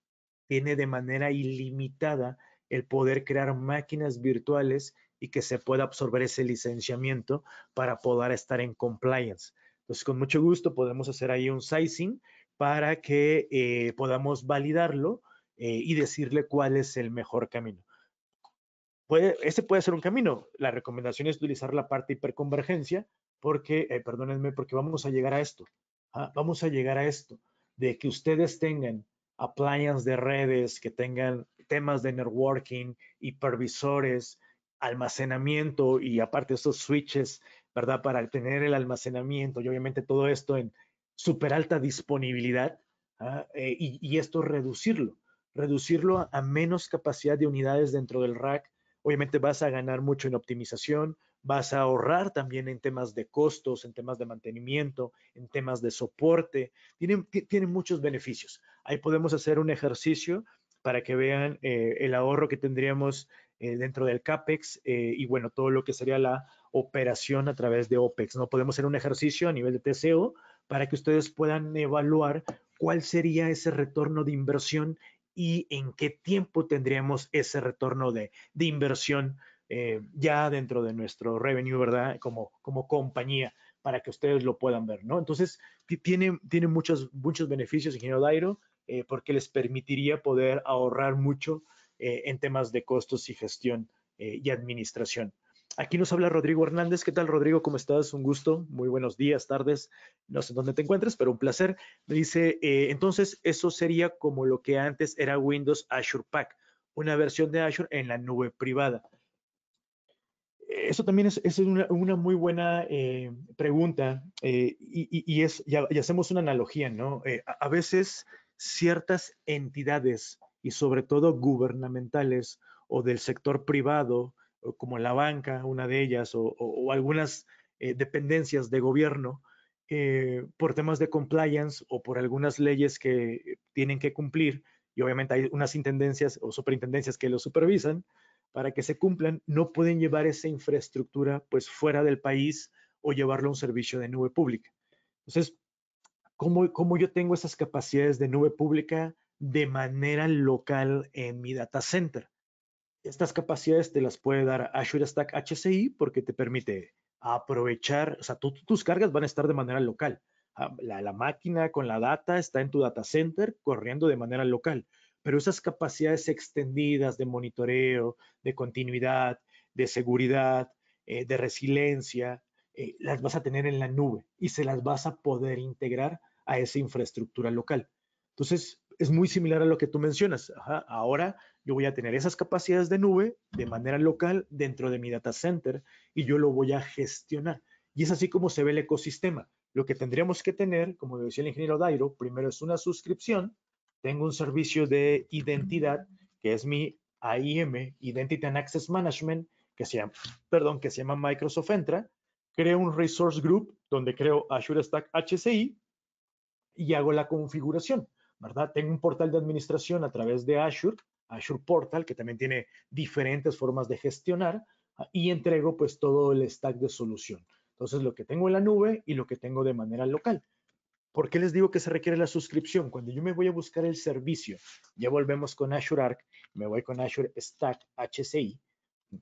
[SPEAKER 1] tiene de manera ilimitada el poder crear máquinas virtuales y que se pueda absorber ese licenciamiento para poder estar en compliance. Entonces, con mucho gusto podemos hacer ahí un sizing para que eh, podamos validarlo eh, y decirle cuál es el mejor camino. Puede, puede ser un camino. La recomendación es utilizar la parte hiperconvergencia porque, eh, perdónenme, porque vamos a llegar a esto. Ah, vamos a llegar a esto, de que ustedes tengan appliance de redes, que tengan temas de networking, hipervisores, almacenamiento y aparte esos switches, ¿verdad? Para tener el almacenamiento y obviamente todo esto en, súper alta disponibilidad ah, eh, y, esto reducirlo, reducirlo a, menos capacidad de unidades dentro del rack. Obviamente vas a ganar mucho en optimización, vas a ahorrar también en temas de costos, en temas de mantenimiento, en temas de soporte. Tienen, muchos beneficios. Ahí podemos hacer un ejercicio para que vean eh, el ahorro que tendríamos eh, dentro del CAPEX y bueno, todo lo que sería la operación a través de OPEX. No podemos hacer un ejercicio a nivel de TCO para que ustedes puedan evaluar cuál sería ese retorno de inversión y en qué tiempo tendríamos ese retorno de, inversión eh, ya dentro de nuestro revenue, ¿verdad? Como, como compañía, para que ustedes lo puedan ver, ¿no? Entonces, tiene, tiene muchos, muchos beneficios, ingeniero Dairo, eh, porque les permitiría poder ahorrar mucho eh, en temas de costos y gestión y administración. Aquí nos habla Rodrigo Hernández. ¿Qué tal, Rodrigo? ¿Cómo estás? Un gusto. Muy buenos días, tardes. No sé dónde te encuentres, pero un placer. Me dice, eh, entonces, eso sería como lo que antes era Windows Azure Pack, una versión de Azure en la nube privada. Eso también es, una, muy buena eh, pregunta eh, y, es, y, hacemos una analogía, ¿no? a veces ciertas entidades y sobre todo gubernamentales o del sector privado como la banca, una de ellas, o, algunas eh, dependencias de gobierno, eh, por temas de compliance o por algunas leyes que tienen que cumplir, y obviamente hay unas intendencias o superintendencias que lo supervisan, para que se cumplan, no pueden llevar esa infraestructura pues fuera del país o llevarlo a un servicio de nube pública. Entonces, ¿cómo, cómo yo tengo esas capacidades de nube pública de manera local en mi data center? estas capacidades te las puede dar Azure Stack HCI porque te permite aprovechar, o sea, tus cargas van a estar de manera local. Ah, la, máquina con la data está en tu data center corriendo de manera local, pero esas capacidades extendidas de monitoreo, de continuidad, de seguridad, eh, de resiliencia, eh, las vas a tener en la nube y se las vas a poder integrar a esa infraestructura local. Entonces, es muy similar a lo que tú mencionas. ahora yo voy a tener esas capacidades de nube de manera local dentro de mi data center y yo lo voy a gestionar. Y es así como se ve el ecosistema. Lo que tendríamos que tener, como decía el ingeniero Dairo, primero es una suscripción, tengo un servicio de identidad que es mi AIM, Identity and Access Management, que se llama, perdón, que se llama Microsoft Entra, creo un resource group donde creo Azure Stack HCI y hago la configuración, ¿verdad? Tengo un portal de administración a través de Azure Azure Portal, que también tiene diferentes formas de gestionar, ah, y entrego pues todo el stack de solución. Entonces, lo que tengo en la nube y lo que tengo de manera local. ¿Por qué les digo que se requiere la suscripción? Cuando yo me voy a buscar el servicio, ya volvemos con Azure Arc, me voy con Azure Stack HCI,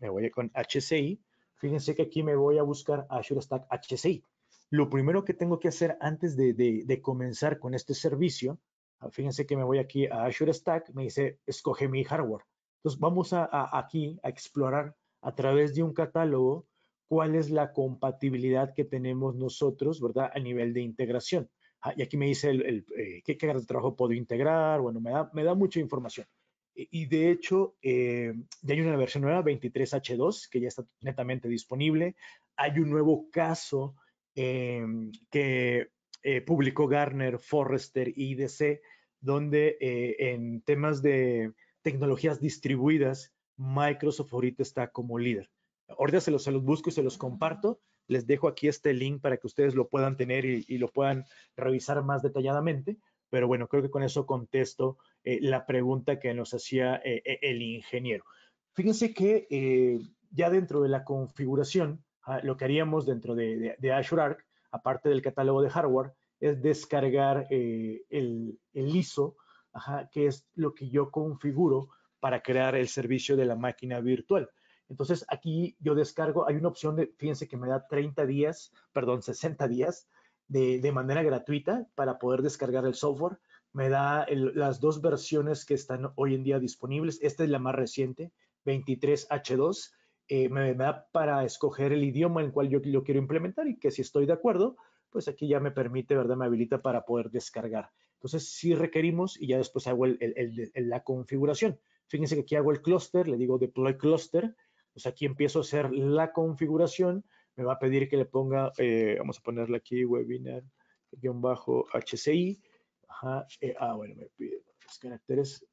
[SPEAKER 1] me voy con HCI, fíjense que aquí me voy a buscar Azure Stack HCI. Lo primero que tengo que hacer antes de, de comenzar con este servicio Ah, fíjense que me voy aquí a Azure Stack, me dice, escoge mi hardware. Entonces vamos a, aquí a explorar a través de un catálogo cuál es la compatibilidad que tenemos nosotros, ¿verdad? A nivel de integración. Ah, y aquí me dice el, eh, qué carga de trabajo puedo integrar. Bueno, me da, me da mucha información. Y, de hecho, eh, ya hay una versión nueva, 23H2, que ya está netamente disponible. Hay un nuevo caso eh, que eh, publicó Garner, Forrester IDC, donde eh, en temas de tecnologías distribuidas, Microsoft ahorita está como líder. Ahorita se los, busco y se los comparto. Les dejo aquí este link para que ustedes lo puedan tener y, lo puedan revisar más detalladamente. Pero bueno, creo que con eso contesto eh, la pregunta que nos hacía e, el ingeniero. Fíjense que ya dentro de la configuración, ah, lo que haríamos dentro de, de Azure Arc aparte del catálogo de hardware, es descargar eh, el, ISO, que es lo que yo configuro para crear el servicio de la máquina virtual. Entonces aquí yo descargo, hay una opción de, fíjense que me da 30 días, perdón, 60 días de, manera gratuita para poder descargar el software. Me da las dos versiones que están hoy en día disponibles. Esta es la más reciente, 23H2, eh, me, da para escoger el idioma en el cual yo lo quiero implementar y que si estoy de acuerdo, pues aquí ya me permite, ¿verdad? Me habilita para poder descargar. Entonces, si requerimos y ya después hago la configuración. Fíjense que aquí hago el cluster le digo deploy cluster, pues aquí empiezo a hacer la configuración, me va a pedir que le ponga, eh, vamos a ponerle aquí webinar, guión bajo HCI, ajá, eh, ah, bueno, me pide los caracteres,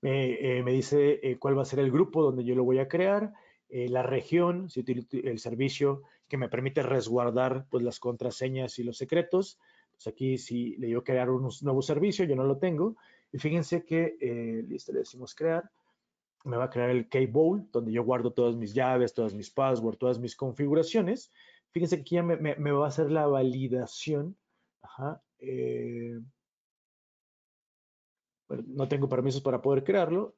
[SPEAKER 1] me dice cuál va a ser el grupo donde yo lo voy a crear, eh, la región, si el servicio que me permite resguardar pues, las contraseñas y los secretos. Pues aquí si le digo crear un nuevo servicio, yo no lo tengo. Y fíjense que, eh, listo, le decimos crear. Me va a crear el key bowl donde yo guardo todas mis llaves, todas mis passwords, todas mis configuraciones. Fíjense que aquí ya me, me, va a hacer la validación. Eh, no tengo permisos para poder crearlo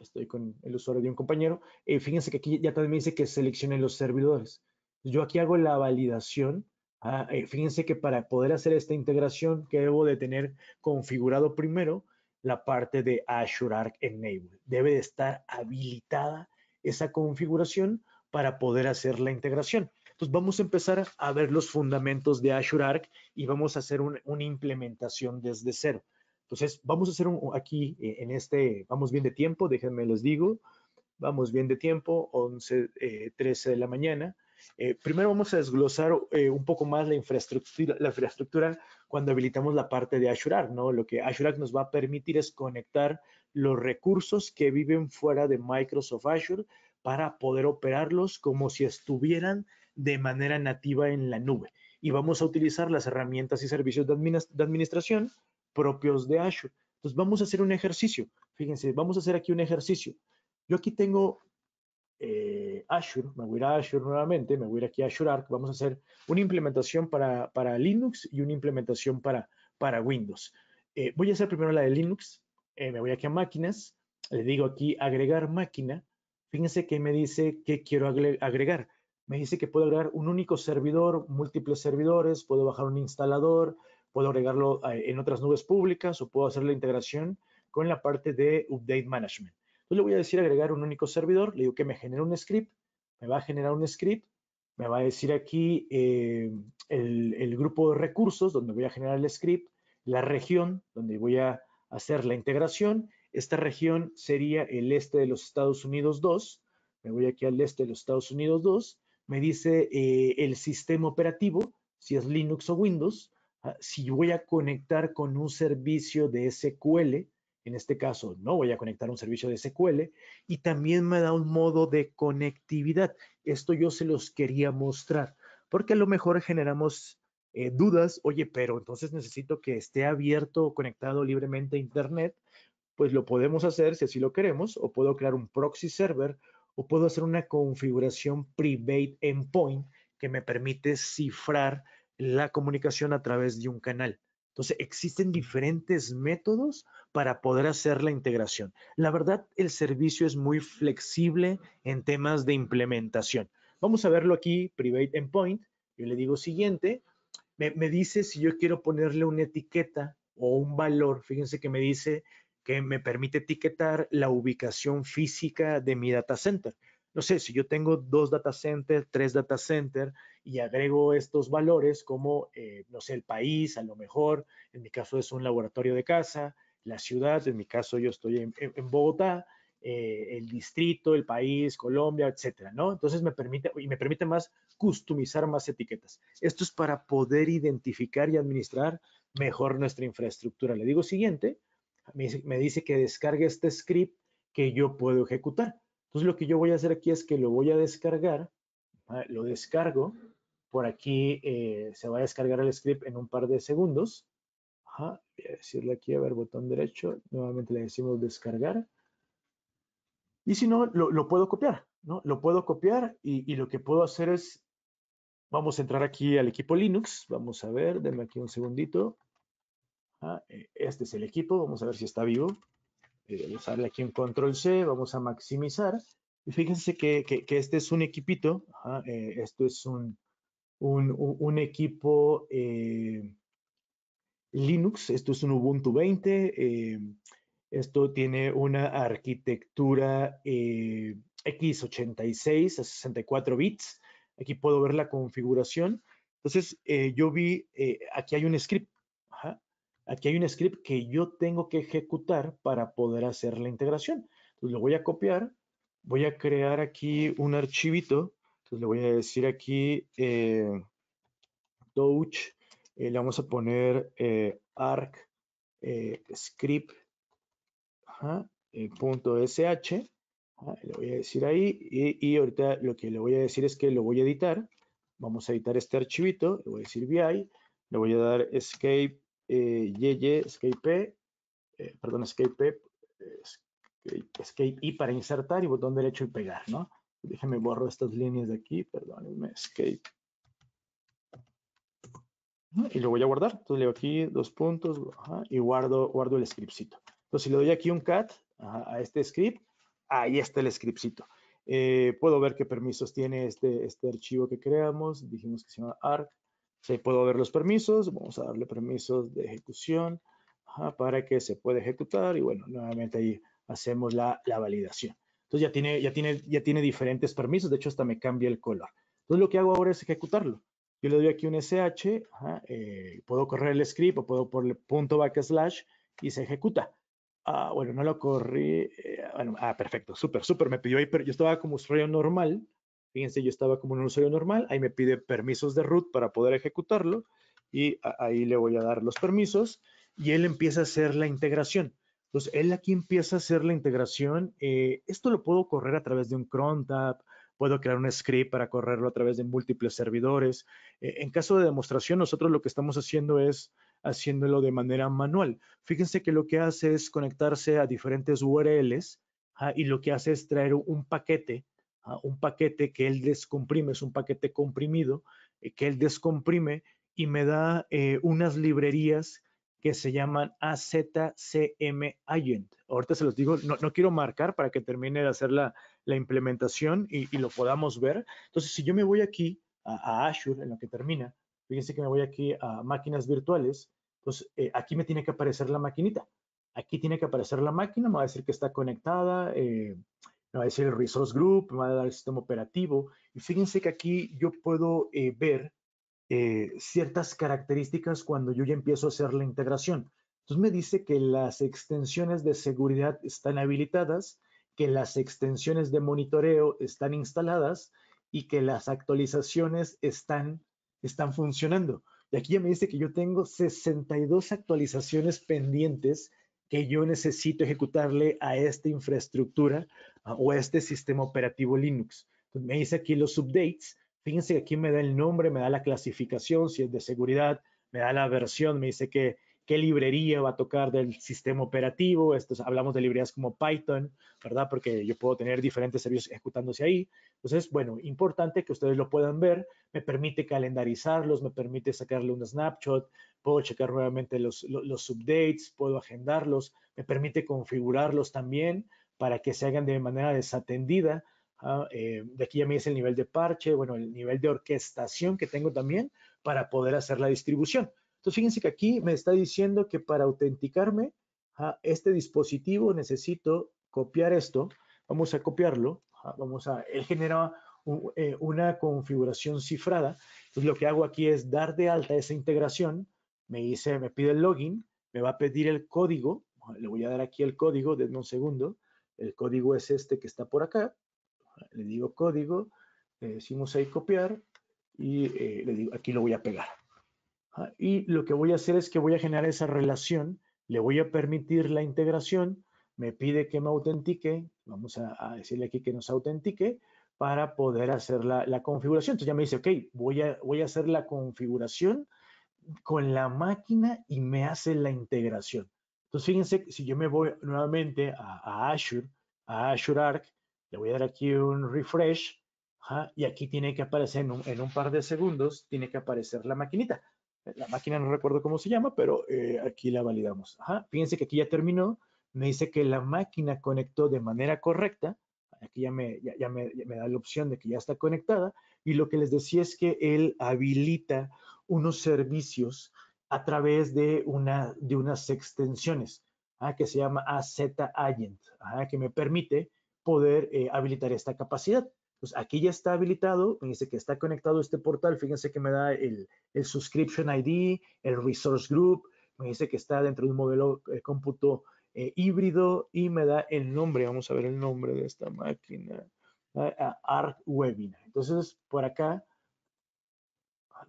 [SPEAKER 1] estoy con el usuario de un compañero, eh, fíjense que aquí ya también dice que seleccione los servidores. Yo aquí hago la validación. Ah, eh, fíjense que para poder hacer esta integración que debo de tener configurado primero la parte de Azure Arc Enable. Debe de estar habilitada esa configuración para poder hacer la integración. Entonces vamos a empezar a ver los fundamentos de Azure Arc y vamos a hacer una implementación desde cero. Entonces, vamos a hacer un, aquí eh, en este, vamos bien de tiempo, déjenme les digo, vamos bien de tiempo, 11, 13 eh, de la mañana. Eh, primero vamos a desglosar un poco más la infraestructura, la infraestructura cuando habilitamos la parte de Arc, ¿no? Lo que Azure Arc nos va a permitir es conectar los recursos que viven fuera de Microsoft Azure para poder operarlos como si estuvieran de manera nativa en la nube. Y vamos a utilizar las herramientas y servicios de administración propios de Azure. Entonces vamos a hacer un ejercicio. Fíjense, vamos a hacer aquí un ejercicio. Yo aquí tengo eh, Azure, me voy a ir a Azure nuevamente, me voy a ir aquí a Azure Arc, vamos a hacer una implementación para, Linux y una implementación para, para Windows. Eh, voy a hacer primero la de Linux, eh, me voy aquí a máquinas, le digo aquí agregar máquina, fíjense que me dice que quiero agregar. Me dice que puedo agregar un único servidor, múltiples servidores, puedo bajar un instalador, puedo agregarlo eh, en otras nubes públicas o puedo hacer la integración con la parte de Update Management. Entonces le voy a decir agregar un único servidor, le digo que me genere un script, me va a generar un script, me va a decir aquí eh, el, grupo de recursos donde voy a generar el script, la región donde voy a hacer la integración. Esta región sería el este de los Estados Unidos 2. Me voy aquí al este de los Estados Unidos 2. Me dice eh, el sistema operativo, si es Linux o Windows. Ah, si voy a conectar con un servicio de SQL, en este caso no voy a conectar un servicio de SQL, y también me da un modo de conectividad. Esto yo se los quería mostrar, porque a lo mejor generamos eh, dudas, oye, pero entonces necesito que esté abierto o conectado libremente a Internet, pues lo podemos hacer si así lo queremos, o puedo crear un proxy server, o puedo hacer una configuración private endpoint que me permite cifrar la comunicación a través de un canal. Entonces, existen diferentes métodos para poder hacer la integración. La verdad, el servicio es muy flexible en temas de implementación. Vamos a verlo aquí, Private Endpoint. Yo le digo siguiente. Me, me dice si yo quiero ponerle una etiqueta o un valor. Fíjense que me dice que me permite etiquetar la ubicación física de mi data center no sé, si yo tengo dos data centers, tres data centers y agrego estos valores como, eh, no sé, el país, a lo mejor, en mi caso es un laboratorio de casa, la ciudad, en mi caso yo estoy en, Bogotá, eh, el distrito, el país, Colombia, etcétera, ¿no? Entonces me permite, y me permite más customizar más etiquetas. Esto es para poder identificar y administrar mejor nuestra infraestructura. Le digo siguiente, me dice que descargue este script que yo puedo ejecutar. Entonces lo que yo voy a hacer aquí es que lo voy a descargar, lo descargo, por aquí eh, se va a descargar el script en un par de segundos. Voy a decirle aquí, a ver, botón derecho, nuevamente le decimos descargar. Y si no, lo, puedo copiar, ¿no? Lo puedo copiar y, lo que puedo hacer es, vamos a entrar aquí al equipo Linux, vamos a ver, denme aquí un segundito. Eh, este es el equipo, vamos a ver si está vivo eh, aquí en control C, vamos a maximizar. Y fíjense que, este es un equipito, eh, esto es un, equipo eh, Linux, esto es un Ubuntu 20, eh, esto tiene una arquitectura x86 a 64 bits. Aquí puedo ver la configuración. Entonces, yo vi, aquí hay un script Aquí hay un script que yo tengo que ejecutar para poder hacer la integración. Entonces lo voy a copiar, voy a crear aquí un archivito. Entonces le voy a decir aquí eh, touch, eh, le vamos a poner eh, arc script sh. le voy a decir ahí y ahorita lo que le voy a decir es que lo voy a editar. Vamos a editar este archivito, le voy a decir vi, le voy a dar escape y y Escape, perdón, Escape, escape, eh, y para insertar y botón derecho y pegar, ¿no? Déjenme borro estas líneas de aquí, perdónenme, Escape. Y lo voy a guardar. Entonces le doy aquí dos puntos y guardo, guardo el scriptcito. Entonces si le doy aquí un cat a este script, ahí está el scriptcito. Eh, puedo ver qué permisos tiene este, este archivo que creamos. Dijimos que se llama ARC. Se puedo ver los permisos, vamos a darle permisos de ejecución para que se pueda ejecutar y bueno, nuevamente ahí hacemos la, la, validación. Entonces ya tiene, ya, tiene, ya tiene diferentes permisos, de hecho hasta me cambia el color. Entonces lo que hago ahora es ejecutarlo. Yo le doy aquí un SH, eh, puedo correr el script o puedo ponerle punto backslash y se ejecuta. Ah, bueno, no lo corrí. Eh, bueno, ah, perfecto, súper, súper. Me pidió ahí, pero yo estaba como usuario normal Fíjense, yo estaba como un usuario normal, ahí me pide permisos de root para poder ejecutarlo y ahí le voy a dar los permisos y él empieza a hacer la integración. Entonces, él aquí empieza a hacer la integración. Eh, esto lo puedo correr a través de un cron tab, puedo crear un script para correrlo a través de múltiples servidores. Eh, en caso de demostración, nosotros lo que estamos haciendo es haciéndolo de manera manual. Fíjense que lo que hace es conectarse a diferentes URLs y lo que hace es traer un paquete un paquete que él descomprime, es un paquete comprimido eh, que él descomprime y me da eh, unas librerías que se llaman AZCM Agent. Ahorita se los digo, no, quiero marcar para que termine de hacer la, implementación y, lo podamos ver. Entonces, si yo me voy aquí a, Azure, en lo que termina, fíjense que me voy aquí a máquinas virtuales, pues eh, aquí me tiene que aparecer la maquinita. Aquí tiene que aparecer la máquina, me va a decir que está conectada, eh, me va a decir el Resource Group, me va a dar el sistema operativo. Y fíjense que aquí yo puedo eh, ver eh, ciertas características cuando yo ya empiezo a hacer la integración. Entonces me dice que las extensiones de seguridad están habilitadas, que las extensiones de monitoreo están instaladas y que las actualizaciones están, están funcionando. Y aquí ya me dice que yo tengo 62 actualizaciones pendientes que yo necesito ejecutarle a esta infraestructura ah, o a este sistema operativo Linux. me dice aquí los updates. Fíjense que aquí me da el nombre, me da la clasificación, si es de seguridad, me da la versión, me dice que qué librería va a tocar del sistema operativo. Estos, hablamos de librerías como Python, ¿verdad? Porque yo puedo tener diferentes servicios ejecutándose ahí. Entonces, bueno, importante que ustedes lo puedan ver. Me permite calendarizarlos, me permite sacarle un snapshot, puedo checar nuevamente los, los, updates, puedo agendarlos, me permite configurarlos también para que se hagan de manera desatendida. Ah, eh, de aquí ya me dice el nivel de parche, bueno, el nivel de orquestación que tengo también para poder hacer la distribución. Entonces, fíjense que aquí me está diciendo que para autenticarme a ah, este dispositivo necesito copiar esto. Vamos a copiarlo. Ah, vamos a, él genera eh, una configuración cifrada. Entonces, lo que hago aquí es dar de alta esa integración me dice, me pide el login, me va a pedir el código, ah, le voy a dar aquí el código, denme un segundo, el código es este que está por acá, ah, le digo código, le eh, decimos ahí copiar y eh, le digo, aquí lo voy a pegar. Ah, y lo que voy a hacer es que voy a generar esa relación, le voy a permitir la integración, me pide que me autentique, vamos a, decirle aquí que nos autentique para poder hacer la, configuración. Entonces ya me dice, ok, voy a, voy a hacer la configuración con la máquina y me hace la integración. Entonces, fíjense, si yo me voy nuevamente a, Azure, a Azure Arc, le voy a dar aquí un refresh, y aquí tiene que aparecer en un, par de segundos, tiene que aparecer la maquinita. La máquina no recuerdo cómo se llama, pero eh, aquí la validamos. Fíjense que aquí ya terminó, me dice que la máquina conectó de manera correcta, aquí ya me, me, ya me da la opción de que ya está conectada, y lo que les decía es que él habilita unos servicios a través de, una, de unas extensiones ah, que se llama AZ Agent, ah, que me permite poder eh, habilitar esta capacidad. Pues aquí ya está habilitado, me dice que está conectado este portal, fíjense que me da el, el subscription ID, el resource group, me dice que está dentro de un modelo de eh, cómputo eh, híbrido y me da el nombre, vamos a ver el nombre de esta máquina, ah, ARC Webinar. Entonces, por acá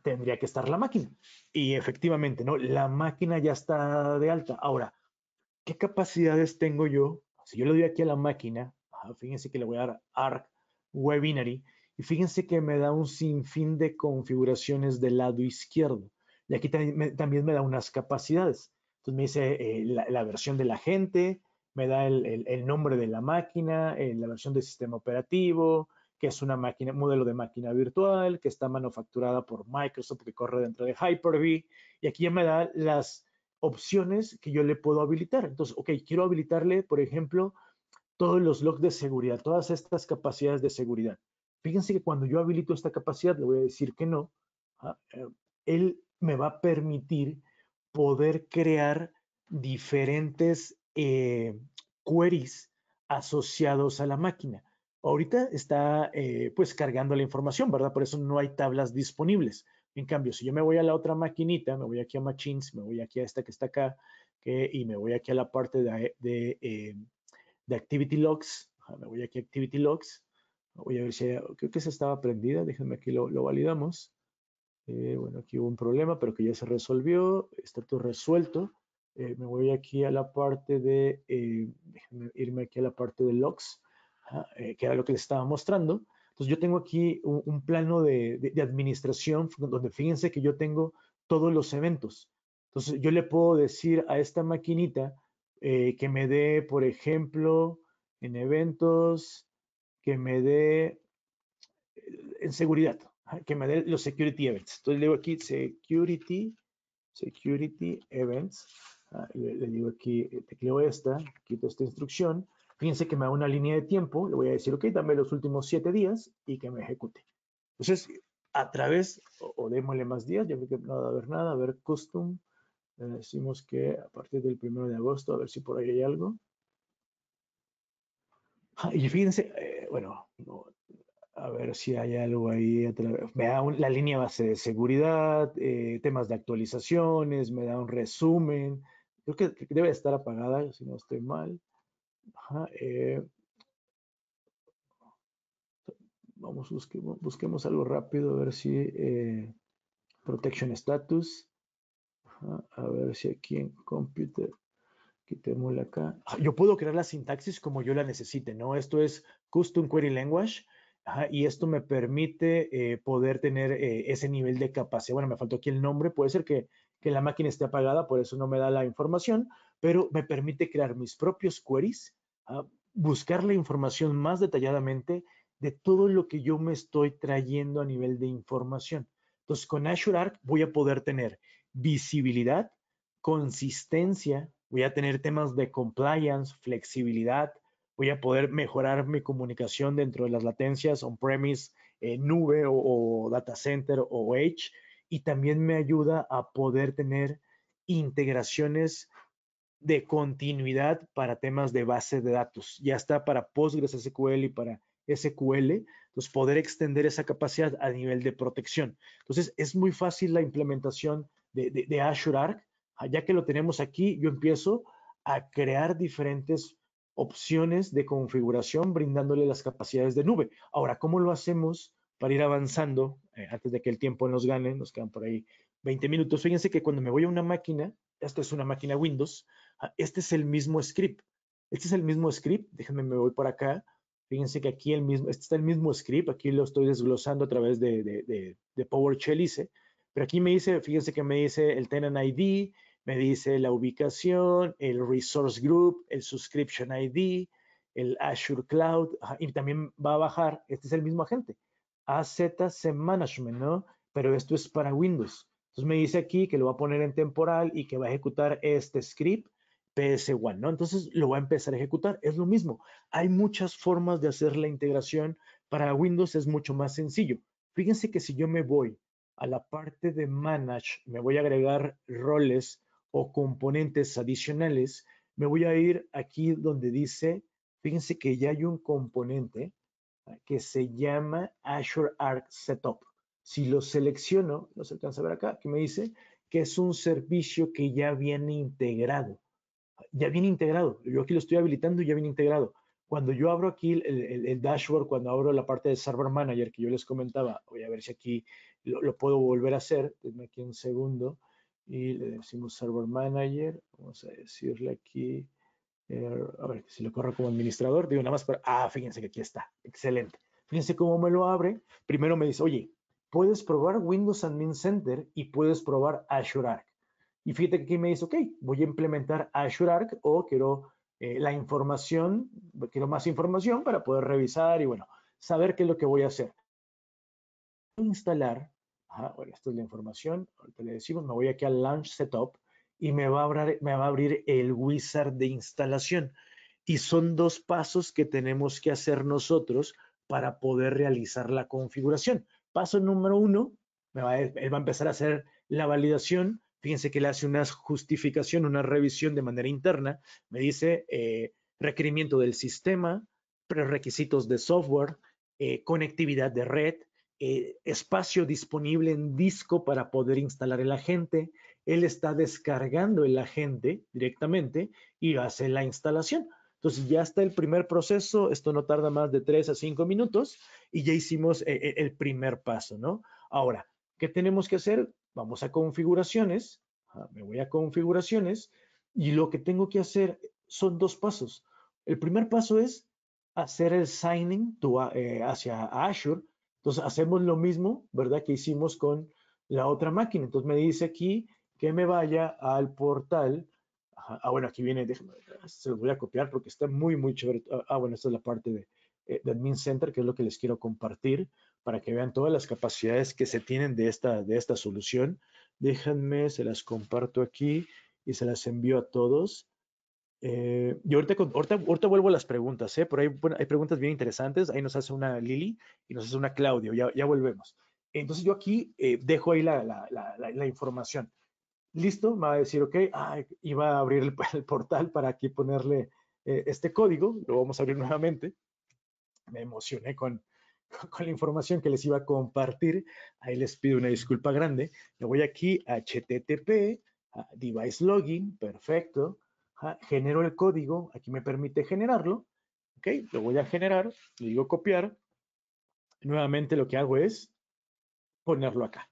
[SPEAKER 1] tendría que estar la máquina. Y efectivamente, ¿no? La máquina ya está de alta. Ahora, ¿qué capacidades tengo yo? Si yo le doy aquí a la máquina, ah, fíjense que le voy a dar ARC Webinary, y fíjense que me da un sinfín de configuraciones del lado izquierdo. Y aquí también me, da unas capacidades. Entonces me dice eh, la, versión de la gente, me da el, nombre de la máquina, eh, la versión del sistema operativo, que es una máquina, un modelo de máquina virtual que está manufacturada por Microsoft, que corre dentro de Hyper-V. Y aquí ya me da las opciones que yo le puedo habilitar. Entonces, ok, quiero habilitarle, por ejemplo, todos los logs de seguridad, todas estas capacidades de seguridad. Fíjense que cuando yo habilito esta capacidad, le voy a decir que no, ah, eh, él me va a permitir poder crear diferentes eh, queries asociados a la máquina. Ahorita está eh, pues cargando la información, ¿verdad? Por eso no hay tablas disponibles. En cambio, si yo me voy a la otra maquinita, me voy aquí a Machines, me voy aquí a esta que está acá, y me voy aquí a la parte de, de, eh, Activity Logs, me voy aquí a Activity Logs, voy a ver si, oh, creo que se estaba prendida, déjenme aquí lo, lo validamos. Eh, bueno, aquí hubo un problema, pero que ya se resolvió, está todo resuelto. me voy aquí a la parte de, déjenme irme aquí a la parte de Logs, eh, que era lo que les estaba mostrando. Entonces yo tengo aquí un, plano de, administración donde fíjense que yo tengo todos los eventos. Entonces yo le puedo decir a esta maquinita eh, que me dé, por ejemplo, en eventos, que me dé en seguridad, que me dé los security events. Entonces le digo aquí security, security events. Ah, le, le digo aquí, eh, tecleo esta, quito esta instrucción Fíjense que me da una línea de tiempo, le voy a decir, ok, dame los últimos siete días y que me ejecute. Entonces, a través, o, démosle más días, yo que no va a haber nada, a ver, custom, decimos que a partir del primero de agosto, a ver si por ahí hay algo. Ah, y fíjense, eh, bueno, a ver si hay algo ahí. me da la línea base de seguridad, eh, temas de actualizaciones, me da un resumen. Creo que, debe estar apagada, si no estoy mal. Eh, vamos, busquemos algo rápido, a ver si eh, protection status. a ver si aquí en computer quitémosla acá. Ah, yo puedo crear la sintaxis como yo la necesite, ¿no? Esto es Custom Query Language. y esto me permite eh, poder tener ese nivel de capacidad. Bueno, me faltó aquí el nombre. Puede ser que, que, la máquina esté apagada, por eso no me da la información, pero me permite crear mis propios queries, a ah, buscar la información más detalladamente de todo lo que yo me estoy trayendo a nivel de información. Entonces, con Azure Arc voy a poder tener visibilidad, consistencia, voy a tener temas de compliance, flexibilidad, voy a poder mejorar mi comunicación dentro de las latencias on-premise, eh, nube o, data center o edge, y también me ayuda a poder tener integraciones de continuidad para temas de base de datos. Ya está para Postgres, SQL y para SQL, entonces poder extender esa capacidad a nivel de protección. Entonces es muy fácil la implementación de, Azure Arc. Ah, ya que lo tenemos aquí, yo empiezo a crear diferentes opciones de configuración brindándole las capacidades de nube. Ahora, ¿cómo lo hacemos para ir avanzando eh, antes de que el tiempo nos gane? Nos quedan por ahí 20 minutos. Fíjense que cuando me voy a una máquina, esta es una máquina Windows, Ah, este es el mismo script. Este es el mismo script. Déjenme, me voy por acá. Fíjense que aquí el mismo, este está el mismo script. Aquí lo estoy desglosando a través de, de, de, PowerShell Pero aquí me dice, fíjense que me dice el tenant ID, me dice la ubicación, el resource group, el subscription ID, el Azure Cloud, y también va a bajar, este es el mismo agente, AZC Management, ¿no? Pero esto es para Windows. Entonces me dice aquí que lo va a poner en temporal y que va a ejecutar este script PS1, ¿no? Entonces lo va a empezar a ejecutar. Es lo mismo. Hay muchas formas de hacer la integración. Para Windows es mucho más sencillo. Fíjense que si yo me voy a la parte de Manage, me voy a agregar roles o componentes adicionales, me voy a ir aquí donde dice, fíjense que ya hay un componente que se llama Azure Arc Setup. Si lo selecciono, no se alcanza a ver acá, que me dice que es un servicio que ya viene integrado ya viene integrado. Yo aquí lo estoy habilitando y ya viene integrado. Cuando yo abro aquí el, dashboard, cuando abro la parte de Server Manager que yo les comentaba, voy a ver si aquí lo, puedo volver a hacer. Denme aquí un segundo y le decimos Server Manager. Vamos a decirle aquí, eh, a ver, si lo corro como administrador, digo nada más para, ah, fíjense que aquí está, excelente. Fíjense cómo me lo abre. Primero me dice, oye, puedes probar Windows Admin Center y puedes probar Azure Arc. Y fíjate que aquí me dice, ok, voy a implementar Azure Arc o quiero eh, la información, quiero más información para poder revisar y bueno, saber qué es lo que voy a hacer. Instalar, ajá, bueno, esta es la información, ahorita le decimos, me voy aquí al Launch Setup y me va, a abrir, me va a abrir el wizard de instalación. Y son dos pasos que tenemos que hacer nosotros para poder realizar la configuración. Paso número uno, me va a, él va a empezar a hacer la validación Fíjense que le hace una justificación, una revisión de manera interna. Me dice eh, requerimiento del sistema, prerequisitos de software, eh, conectividad de red, eh, espacio disponible en disco para poder instalar el agente. Él está descargando el agente directamente y hace la instalación. Entonces ya está el primer proceso, esto no tarda más de tres a cinco minutos y ya hicimos el primer paso, ¿no? Ahora, ¿qué tenemos que hacer? Vamos a configuraciones, me voy a configuraciones y lo que tengo que hacer son dos pasos. El primer paso es hacer el signing eh, hacia Azure. Entonces hacemos lo mismo, ¿verdad? Que hicimos con la otra máquina. Entonces me dice aquí que me vaya al portal. Ah, bueno, aquí viene, se los voy a copiar porque está muy, muy chévere. Ah, ah bueno, esta es la parte de, eh, de Admin Center, que es lo que les quiero compartir para que vean todas las capacidades que se tienen de esta, de esta solución. Déjenme, se las comparto aquí y se las envío a todos. Eh, y ahorita, ahorita, ahorita, vuelvo a las preguntas, ¿eh? por ahí hay preguntas bien interesantes. Ahí nos hace una Lili y nos hace una Claudio, ya, volvemos. Entonces yo aquí eh, dejo ahí la, información. Listo, me va a decir, ok, ah, iba a abrir el, portal para aquí ponerle eh, este código, lo vamos a abrir nuevamente. Me emocioné con, con la información que les iba a compartir. Ahí les pido una disculpa grande. Le voy aquí a HTTP, a device login, perfecto. genero el código, aquí me permite generarlo. Ok, lo voy a generar, le digo copiar. Nuevamente lo que hago es ponerlo acá.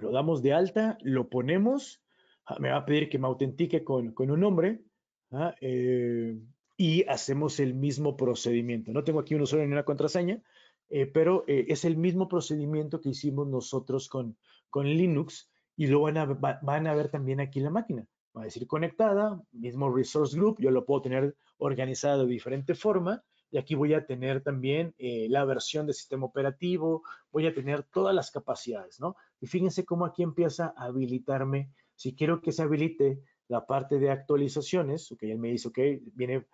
[SPEAKER 1] Lo damos de alta, lo ponemos. Me va a pedir que me autentique con, un nombre. Eh, y hacemos el mismo procedimiento. No tengo aquí un usuario ni una contraseña, eh, pero eh, es el mismo procedimiento que hicimos nosotros con, con Linux y lo van a, van a ver también aquí en la máquina. Va a decir conectada, mismo resource group, yo lo puedo tener organizado de diferente forma y aquí voy a tener también eh, la versión de sistema operativo, voy a tener todas las capacidades, ¿no? Y fíjense cómo aquí empieza a habilitarme, si quiero que se habilite la parte de actualizaciones, que él me dice, ok, viene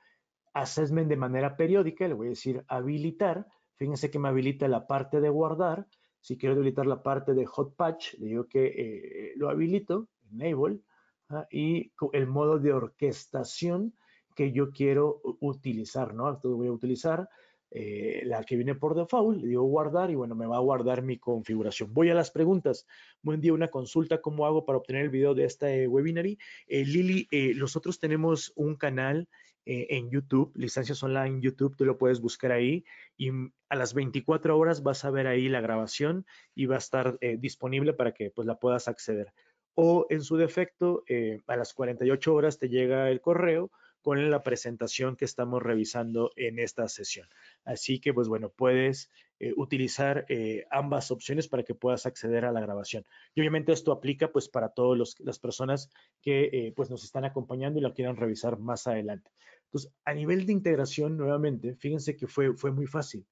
[SPEAKER 1] assessment de manera periódica, le voy a decir habilitar, fíjense que me habilita la parte de guardar, si quiero habilitar la parte de hot patch, digo que eh, lo habilito, enable, ¿ah? y el modo de orquestación que yo quiero utilizar, ¿no? Entonces voy a utilizar eh, la que viene por default, le digo guardar y bueno, me va a guardar mi configuración. Voy a las preguntas. Buen día, una consulta, ¿cómo hago para obtener el video de este eh, webinar? Eh, Lili, eh, nosotros tenemos un canal en YouTube, licencias online YouTube, tú lo puedes buscar ahí y a las 24 horas vas a ver ahí la grabación y va a estar disponible para que pues la puedas acceder. O en su defecto, a las 48 horas te llega el correo con la presentación que estamos revisando en esta sesión. Así que, pues bueno, puedes eh, utilizar eh, ambas opciones para que puedas acceder a la grabación. Y obviamente esto aplica pues para todas las personas que eh, pues nos están acompañando y la quieran revisar más adelante. Entonces, a nivel de integración, nuevamente, fíjense que fue, fue muy fácil.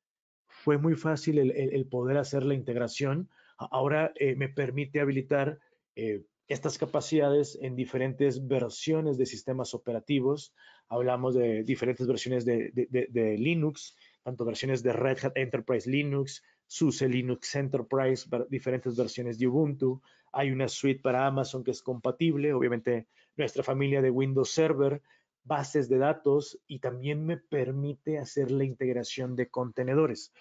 [SPEAKER 1] Fue muy fácil el poder hacer la integración. Ahora me permite habilitar estas capacidades en diferentes versiones de sistemas operativos. Hablamos de diferentes versiones de, Linux, tanto versiones de Red Hat Enterprise Linux, SUSE Linux Enterprise, diferentes versiones de Ubuntu. Hay una suite para Amazon que es compatible, obviamente nuestra familia de Windows Server, bases de datos y también me permite hacer la integración de contenedores,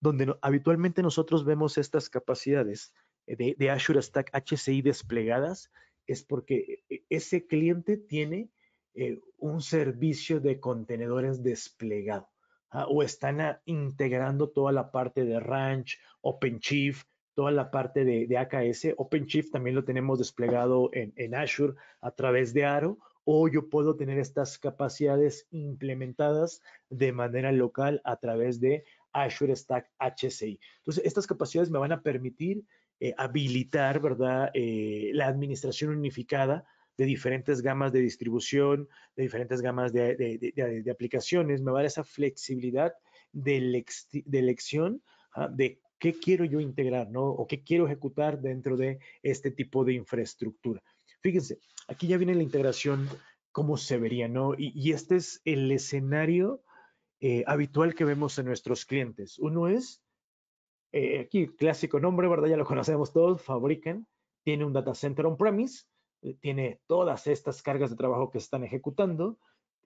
[SPEAKER 1] donde habitualmente nosotros vemos estas capacidades de, Azure Stack HCI desplegadas es porque e, e, ese cliente tiene eh, un servicio de contenedores desplegado ¿ah? o están integrando toda la parte de Ranch, OpenShift, toda la parte de, de, AKS. OpenShift también lo tenemos desplegado en, en, Azure a través de Aro o yo puedo tener estas capacidades implementadas de manera local a través de Azure Stack HCI. Entonces, estas capacidades me van a permitir eh, habilitar, ¿verdad?, eh, la administración unificada de diferentes gamas de distribución, de diferentes gamas de, aplicaciones, me va a dar esa flexibilidad de, elección ¿ah? de qué quiero yo integrar, ¿no? O qué quiero ejecutar dentro de este tipo de infraestructura. Fíjense, aquí ya viene la integración, cómo se vería, ¿no? Y, este es el escenario eh, habitual que vemos en nuestros clientes. Uno es eh, aquí clásico nombre, ¿verdad? Ya lo conocemos todos, Fabrican, tiene un data center on-premise, eh, tiene todas estas cargas de trabajo que están ejecutando.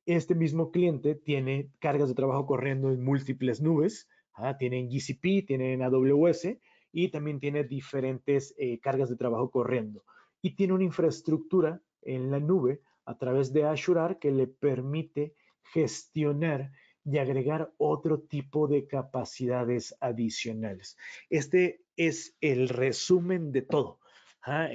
[SPEAKER 1] Este mismo cliente tiene cargas de trabajo corriendo en múltiples nubes, ¿ah? tienen GCP, tienen AWS y también tiene diferentes eh, cargas de trabajo corriendo. Y tiene una infraestructura en la nube a través de Azure que le permite gestionar y agregar otro tipo de capacidades adicionales. Este es el resumen de todo. ¿ah?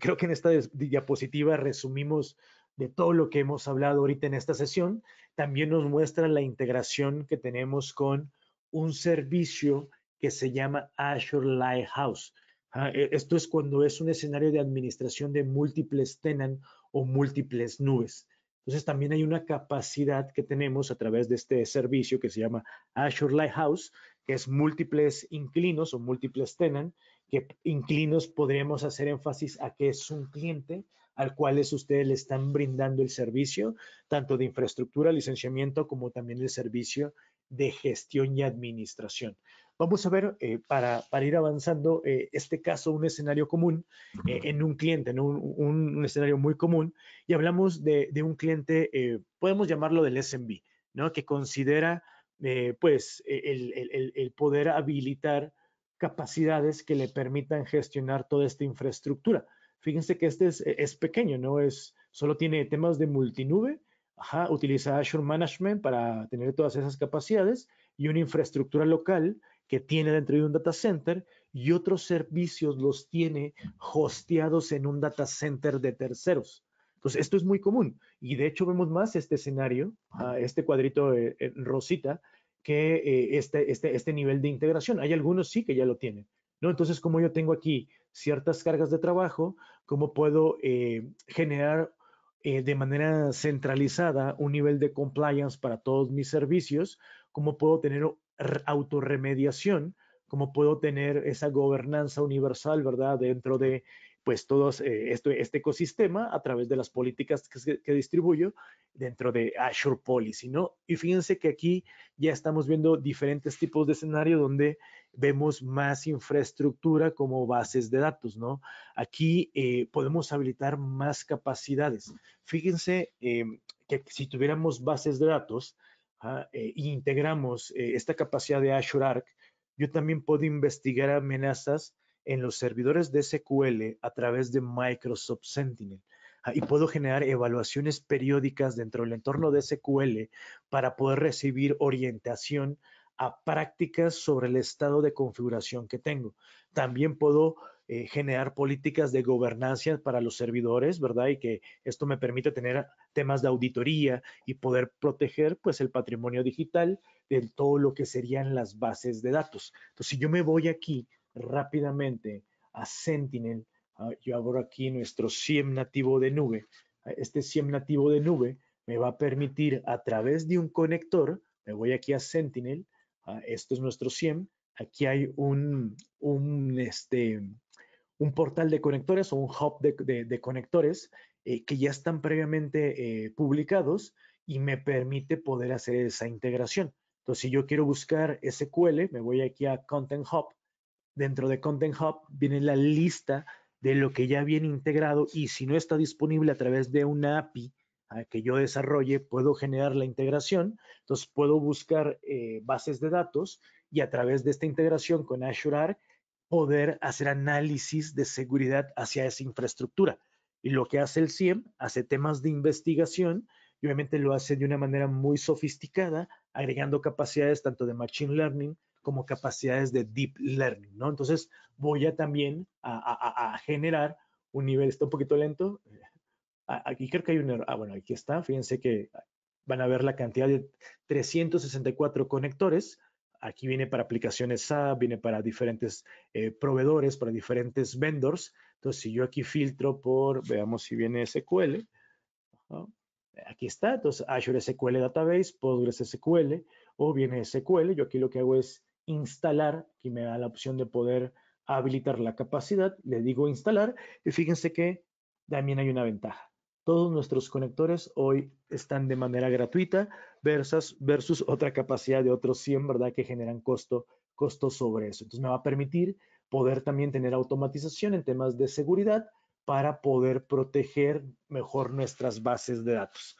[SPEAKER 1] creo que en esta diapositiva resumimos de todo lo que hemos hablado ahorita en esta sesión. También nos muestra la integración que tenemos con un servicio que se llama Azure Lighthouse. ¿ah? E, esto es cuando es un escenario de administración de múltiples TENAN... o múltiples nubes. Entonces también hay una capacidad que tenemos a través de este servicio que se llama Azure Lighthouse, que es múltiples inclinos o múltiples tenant, que inclinos podríamos hacer énfasis a que es un cliente al cual es ustedes le están brindando el servicio, tanto de infraestructura, licenciamiento, como también el servicio de gestión y administración. Vamos a ver, eh, para, para, ir avanzando, eh, este caso, un escenario común eh, en un cliente, en un, un, escenario muy común, y hablamos de, de un cliente, podemos llamarlo del SMB, ¿no? que considera pues, e, el, el, el, poder habilitar capacidades que le permitan gestionar toda esta infraestructura. Fíjense que este es, e, es pequeño, ¿no? Es, solo tiene temas de multinube, Ajá, utiliza Azure Management para tener todas esas capacidades y una infraestructura local que tiene dentro de un data center y otros servicios los tiene hosteados en un data center de terceros. Entonces, esto es muy común y de hecho vemos más este escenario, ah, este cuadrito en eh, eh, rosita, que eh, este, este, este, nivel de integración. Hay algunos sí que ya lo tienen. ¿no? Entonces, como yo tengo aquí ciertas cargas de trabajo, cómo puedo generar de manera centralizada un nivel de compliance para todos mis servicios, cómo puedo tener autorremediación, como puedo tener esa gobernanza universal, ¿verdad? Dentro de pues todo eh, este, este, ecosistema a través de las políticas que, distribuyo dentro de Azure Policy, ¿no? Y fíjense que aquí ya estamos viendo diferentes tipos de escenario donde vemos más infraestructura como bases de datos, ¿no? Aquí eh, podemos habilitar más capacidades. Fíjense em, que si tuviéramos bases de datos, eh, integramos eh, esta capacidad de Azure Arc, yo también puedo investigar amenazas en los servidores de SQL a través de Microsoft Sentinel ah, y puedo generar evaluaciones periódicas dentro del entorno de SQL para poder recibir orientación a prácticas sobre el estado de configuración que tengo. También puedo eh, generar políticas de gobernanza para los servidores, ¿verdad? Y que esto me permite tener temas de auditoría y poder proteger pues el patrimonio digital de todo lo que serían las bases de datos. Entonces, si yo me voy aquí rápidamente a Sentinel, ah, yo abro aquí nuestro SIEM nativo de nube. Ah, este SIEM nativo de nube me va a permitir a través de un conector, me voy aquí a Sentinel, ah, esto es nuestro SIEM, aquí hay un, este, un portal de conectores o un hub de, de conectores eh, que ya están previamente eh, publicados y me permite poder hacer esa integración. Entonces, si yo quiero buscar SQL, me voy aquí a Content Hub. Dentro de Content Hub viene la lista de lo que ya viene integrado y si no está disponible a través de una API que yo desarrolle, puedo generar la integración. Entonces, puedo buscar eh, bases de datos y a través de esta integración con Azure Arc poder hacer análisis de seguridad hacia esa infraestructura. Y lo que hace el CIEM, hace temas de investigación y obviamente lo hace de una manera muy sofisticada, agregando capacidades tanto de Machine Learning como capacidades de Deep Learning, ¿no? Entonces voy a también a, generar un nivel, está un poquito lento, eh, aquí creo que hay un error, ah, bueno, aquí está, fíjense que van a ver la cantidad de 364 conectores, aquí viene para aplicaciones SAP, viene para diferentes eh, proveedores, para diferentes vendors, entonces, si yo aquí filtro por, veamos si viene SQL, aquí está, entonces Azure SQL Database, PostgreSQL SQL, o viene SQL, yo aquí lo que hago es instalar, aquí me da la opción de poder habilitar la capacidad, le digo instalar, y fíjense que también hay una ventaja. Todos nuestros conectores hoy están de manera gratuita versus, versus otra capacidad de otros 100, ¿verdad? Que generan costo, costo sobre eso. Entonces me va a permitir poder también tener automatización en temas de seguridad para poder proteger mejor nuestras bases de datos.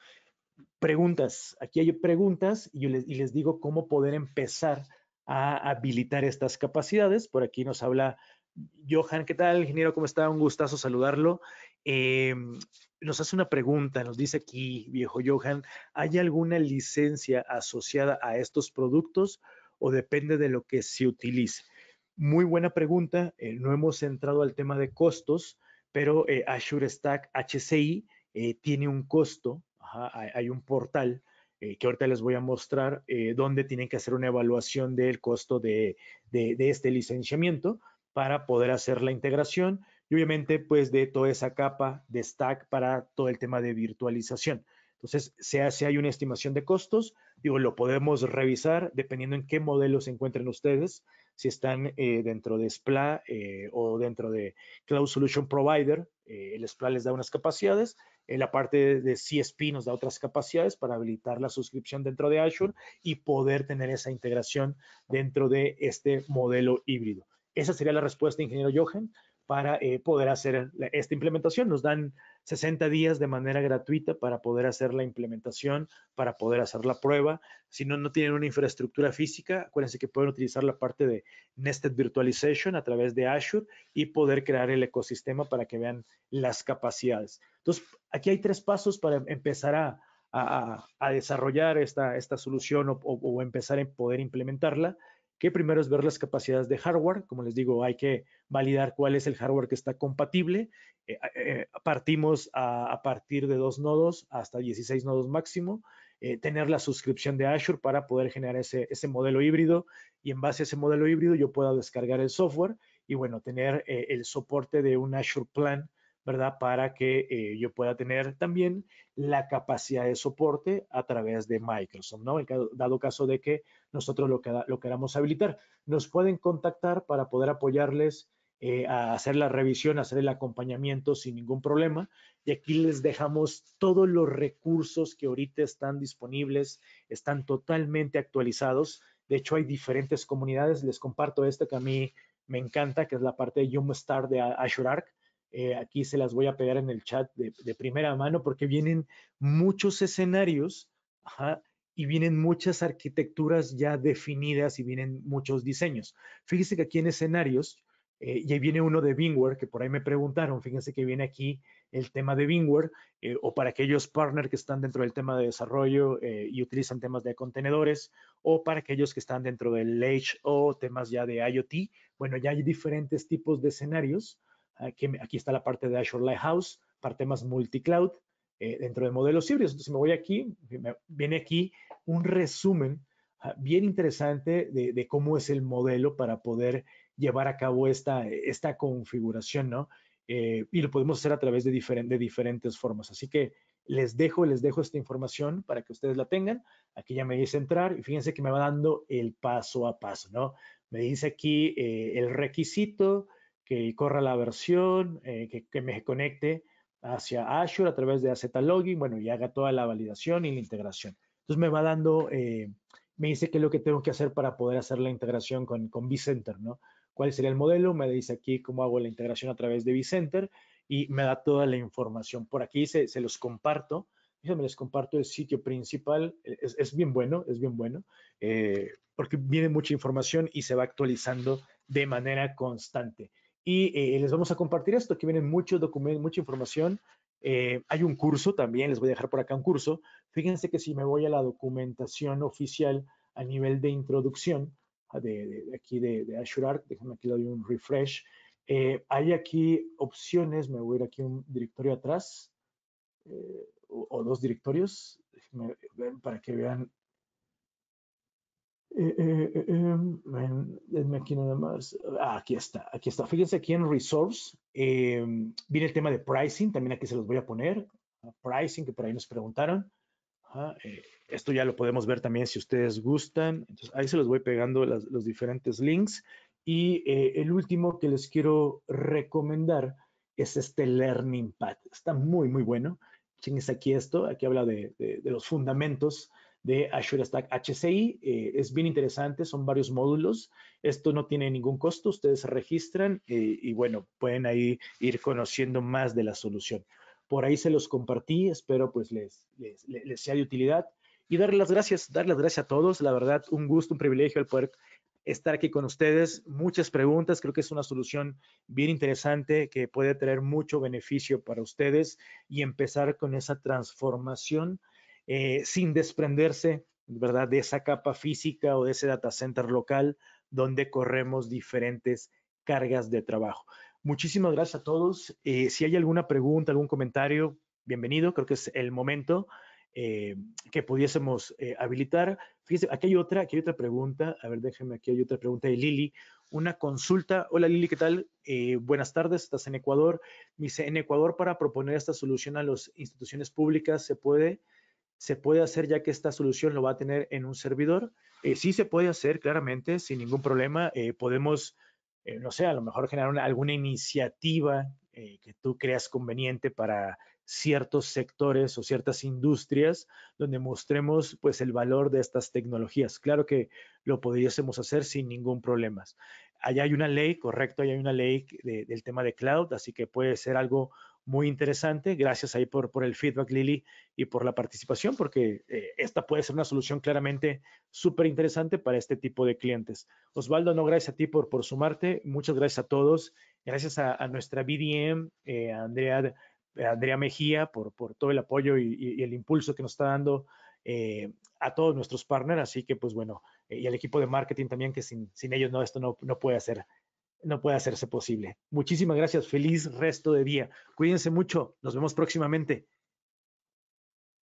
[SPEAKER 1] Preguntas. Aquí hay preguntas y les, digo cómo poder empezar a habilitar estas capacidades. Por aquí nos habla Johan, ¿qué tal, ingeniero? ¿Cómo está? Un gustazo saludarlo. Em, nos hace una pregunta, nos dice aquí, viejo Johan, ¿hay alguna licencia asociada a estos productos o depende de lo que se utilice? Muy buena pregunta. Eh, no hemos entrado al tema de costos, pero eh, Azure Stack HCI eh, tiene un costo. hay, un portal que ahorita les voy a mostrar donde tienen que hacer una evaluación del costo de, este licenciamiento para poder hacer la integración y obviamente pues de toda esa capa de stack para todo el tema de virtualización. Entonces, se hace, hay una estimación de costos, digo, lo podemos revisar dependiendo en qué modelo se encuentren ustedes, si están eh, dentro de SPLA eh, o dentro de Cloud Solution Provider, eh, el SPLA les da unas capacidades, en la parte de CSP nos da otras capacidades para habilitar la suscripción dentro de Azure y poder tener esa integración dentro de este modelo híbrido. Esa sería la respuesta, ingeniero Jochen para eh, poder hacer esta implementación. Nos dan 60 días de manera gratuita para poder hacer la implementación, para poder hacer la prueba. Si no, no tienen una infraestructura física, acuérdense que pueden utilizar la parte de Nested Virtualization a través de Azure y poder crear el ecosistema para que vean las capacidades. Entonces, aquí hay tres pasos para empezar a, desarrollar esta, solución o empezar a poder implementarla que primero es ver las capacidades de hardware. Como les digo, hay que validar cuál es el hardware que está compatible. Eh, eh, eh, partimos a, partir de dos nodos hasta 16 nodos máximo. tener la suscripción de Azure para poder generar ese, ese, modelo híbrido y en base a ese modelo híbrido yo pueda descargar el software y bueno, tener el soporte de un Azure Plan ¿verdad? Para que eh, yo pueda tener también la capacidad de soporte a través de Microsoft, ¿no? En dado caso de que nosotros lo, que, lo queramos habilitar, nos pueden contactar para poder apoyarles eh, a hacer la revisión, hacer el acompañamiento sin ningún problema. Y aquí les dejamos todos los recursos que ahorita están disponibles, están totalmente actualizados. De hecho, hay diferentes comunidades. Les comparto este que a mí me encanta, que es la parte de Yumestar de Azure Arc eh, aquí se las voy a pegar en el chat de, primera mano porque vienen muchos escenarios y vienen muchas arquitecturas ya definidas y vienen muchos diseños. Fíjense que aquí en escenarios, eh, y ahí viene uno de Bingware, que por ahí me preguntaron, fíjense que viene aquí el tema de Bingware, eh, o para aquellos partners que están dentro del tema de desarrollo eh, y utilizan temas de contenedores, o para aquellos que están dentro del HO, temas ya de IoT. Bueno, ya hay diferentes tipos de escenarios Aquí, está la parte de Azure Lighthouse parte más multicloud eh, dentro de modelos híbridos. Entonces me voy aquí, viene aquí un resumen ah, bien interesante de, cómo es el modelo para poder llevar a cabo esta, esta configuración, ¿no? Eh, y lo podemos hacer a través de, diferentes formas. Así que les dejo, les dejo esta información para que ustedes la tengan. Aquí ya me dice entrar y fíjense que me va dando el paso a paso, ¿no? Me dice aquí eh, el requisito, que corra la versión, eh, que, me conecte hacia Azure a través de AZ Login, bueno, y haga toda la validación y la integración. Entonces me va dando, eh, me dice qué es lo que tengo que hacer para poder hacer la integración con, con vCenter, ¿no? ¿Cuál sería el modelo? Me dice aquí cómo hago la integración a través de vCenter y me da toda la información. Por aquí se, los comparto. Yo me les comparto el sitio principal. E, es, bien bueno, es bien bueno, eh, porque viene mucha información y se va actualizando de manera constante. Y eh, les vamos a compartir esto, que vienen muchos documentos, mucha información. Eh, hay un curso también, les voy a dejar por acá un curso. Fíjense que si me voy a la documentación oficial a nivel de introducción, ah, de, aquí de, Azure Arc, déjenme aquí le doy un refresh. Eh, hay aquí opciones, me voy a ir aquí un directorio atrás, o, dos directorios, déjenme ver para que vean eh, eh, eh, eh aquí nada más. Ah, aquí está, aquí está. Fíjense aquí en Resource em, viene el tema de pricing, también aquí se los voy a poner. Ah, pricing, que por ahí nos preguntaron. esto ya lo podemos ver también si ustedes gustan. Entonces, ahí se los voy pegando los diferentes links. Y el último que les quiero recomendar es este Learning Pad. Está muy, muy bueno. Chingues aquí esto. Aquí habla de, de los fundamentos de Azure Stack HCI. Eh, es bien interesante, son varios módulos. Esto no tiene ningún costo, ustedes se registran eh, y bueno, pueden ahí ir conociendo más de la solución. Por ahí se los compartí, espero pues les, les, sea de utilidad. Y darles las gracias, dar las gracias a todos. La verdad, un gusto, un privilegio el poder estar aquí con ustedes. Muchas preguntas, creo que es una solución bien interesante que puede traer mucho beneficio para ustedes y empezar con esa transformación eh, sin desprenderse, ¿verdad?, de esa capa física o de ese data center local donde corremos diferentes cargas de trabajo. Muchísimas gracias a todos. Eh, si hay alguna pregunta, algún comentario, bienvenido. Creo que es el momento eh, que pudiésemos habilitar. Fíjese, aquí hay otra, aquí hay otra pregunta. A ver, déjenme, aquí hay otra pregunta de Lili. Una consulta. Hola Lili, ¿qué tal? buenas tardes, estás en Ecuador. Me dice, en Ecuador para proponer esta solución a las instituciones públicas, ¿se puede? se puede hacer ya que esta solución lo va a tener en un servidor. Eh, sí se puede hacer, claramente, sin ningún problema. Eh, podemos, eh, no sé, a lo mejor generar alguna iniciativa que tú creas conveniente para ciertos sectores o ciertas industrias donde mostremos pues el valor de estas tecnologías. Claro que lo podríamos hacer sin ningún problema. Allá hay una ley, correcto, hay una ley del tema de cloud, así que puede ser algo muy interesante. Gracias ahí por, por el feedback, Lili, y por la participación, porque eh, esta puede ser una solución claramente súper interesante para este tipo de clientes. Osvaldo, no, gracias a ti por, por sumarte. Muchas gracias a todos. Gracias a, nuestra BDM, eh, a Andrea, Andrea Mejía, por, por todo el apoyo y, el impulso que nos está dando eh, a todos nuestros partners. Así que, pues bueno, y al equipo de marketing también, que sin, sin ellos no, esto no, no puede hacer no puede hacerse posible. Muchísimas gracias. Feliz resto de día. Cuídense mucho. Nos vemos próximamente.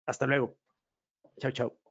[SPEAKER 1] Hasta luego. Chao, chao.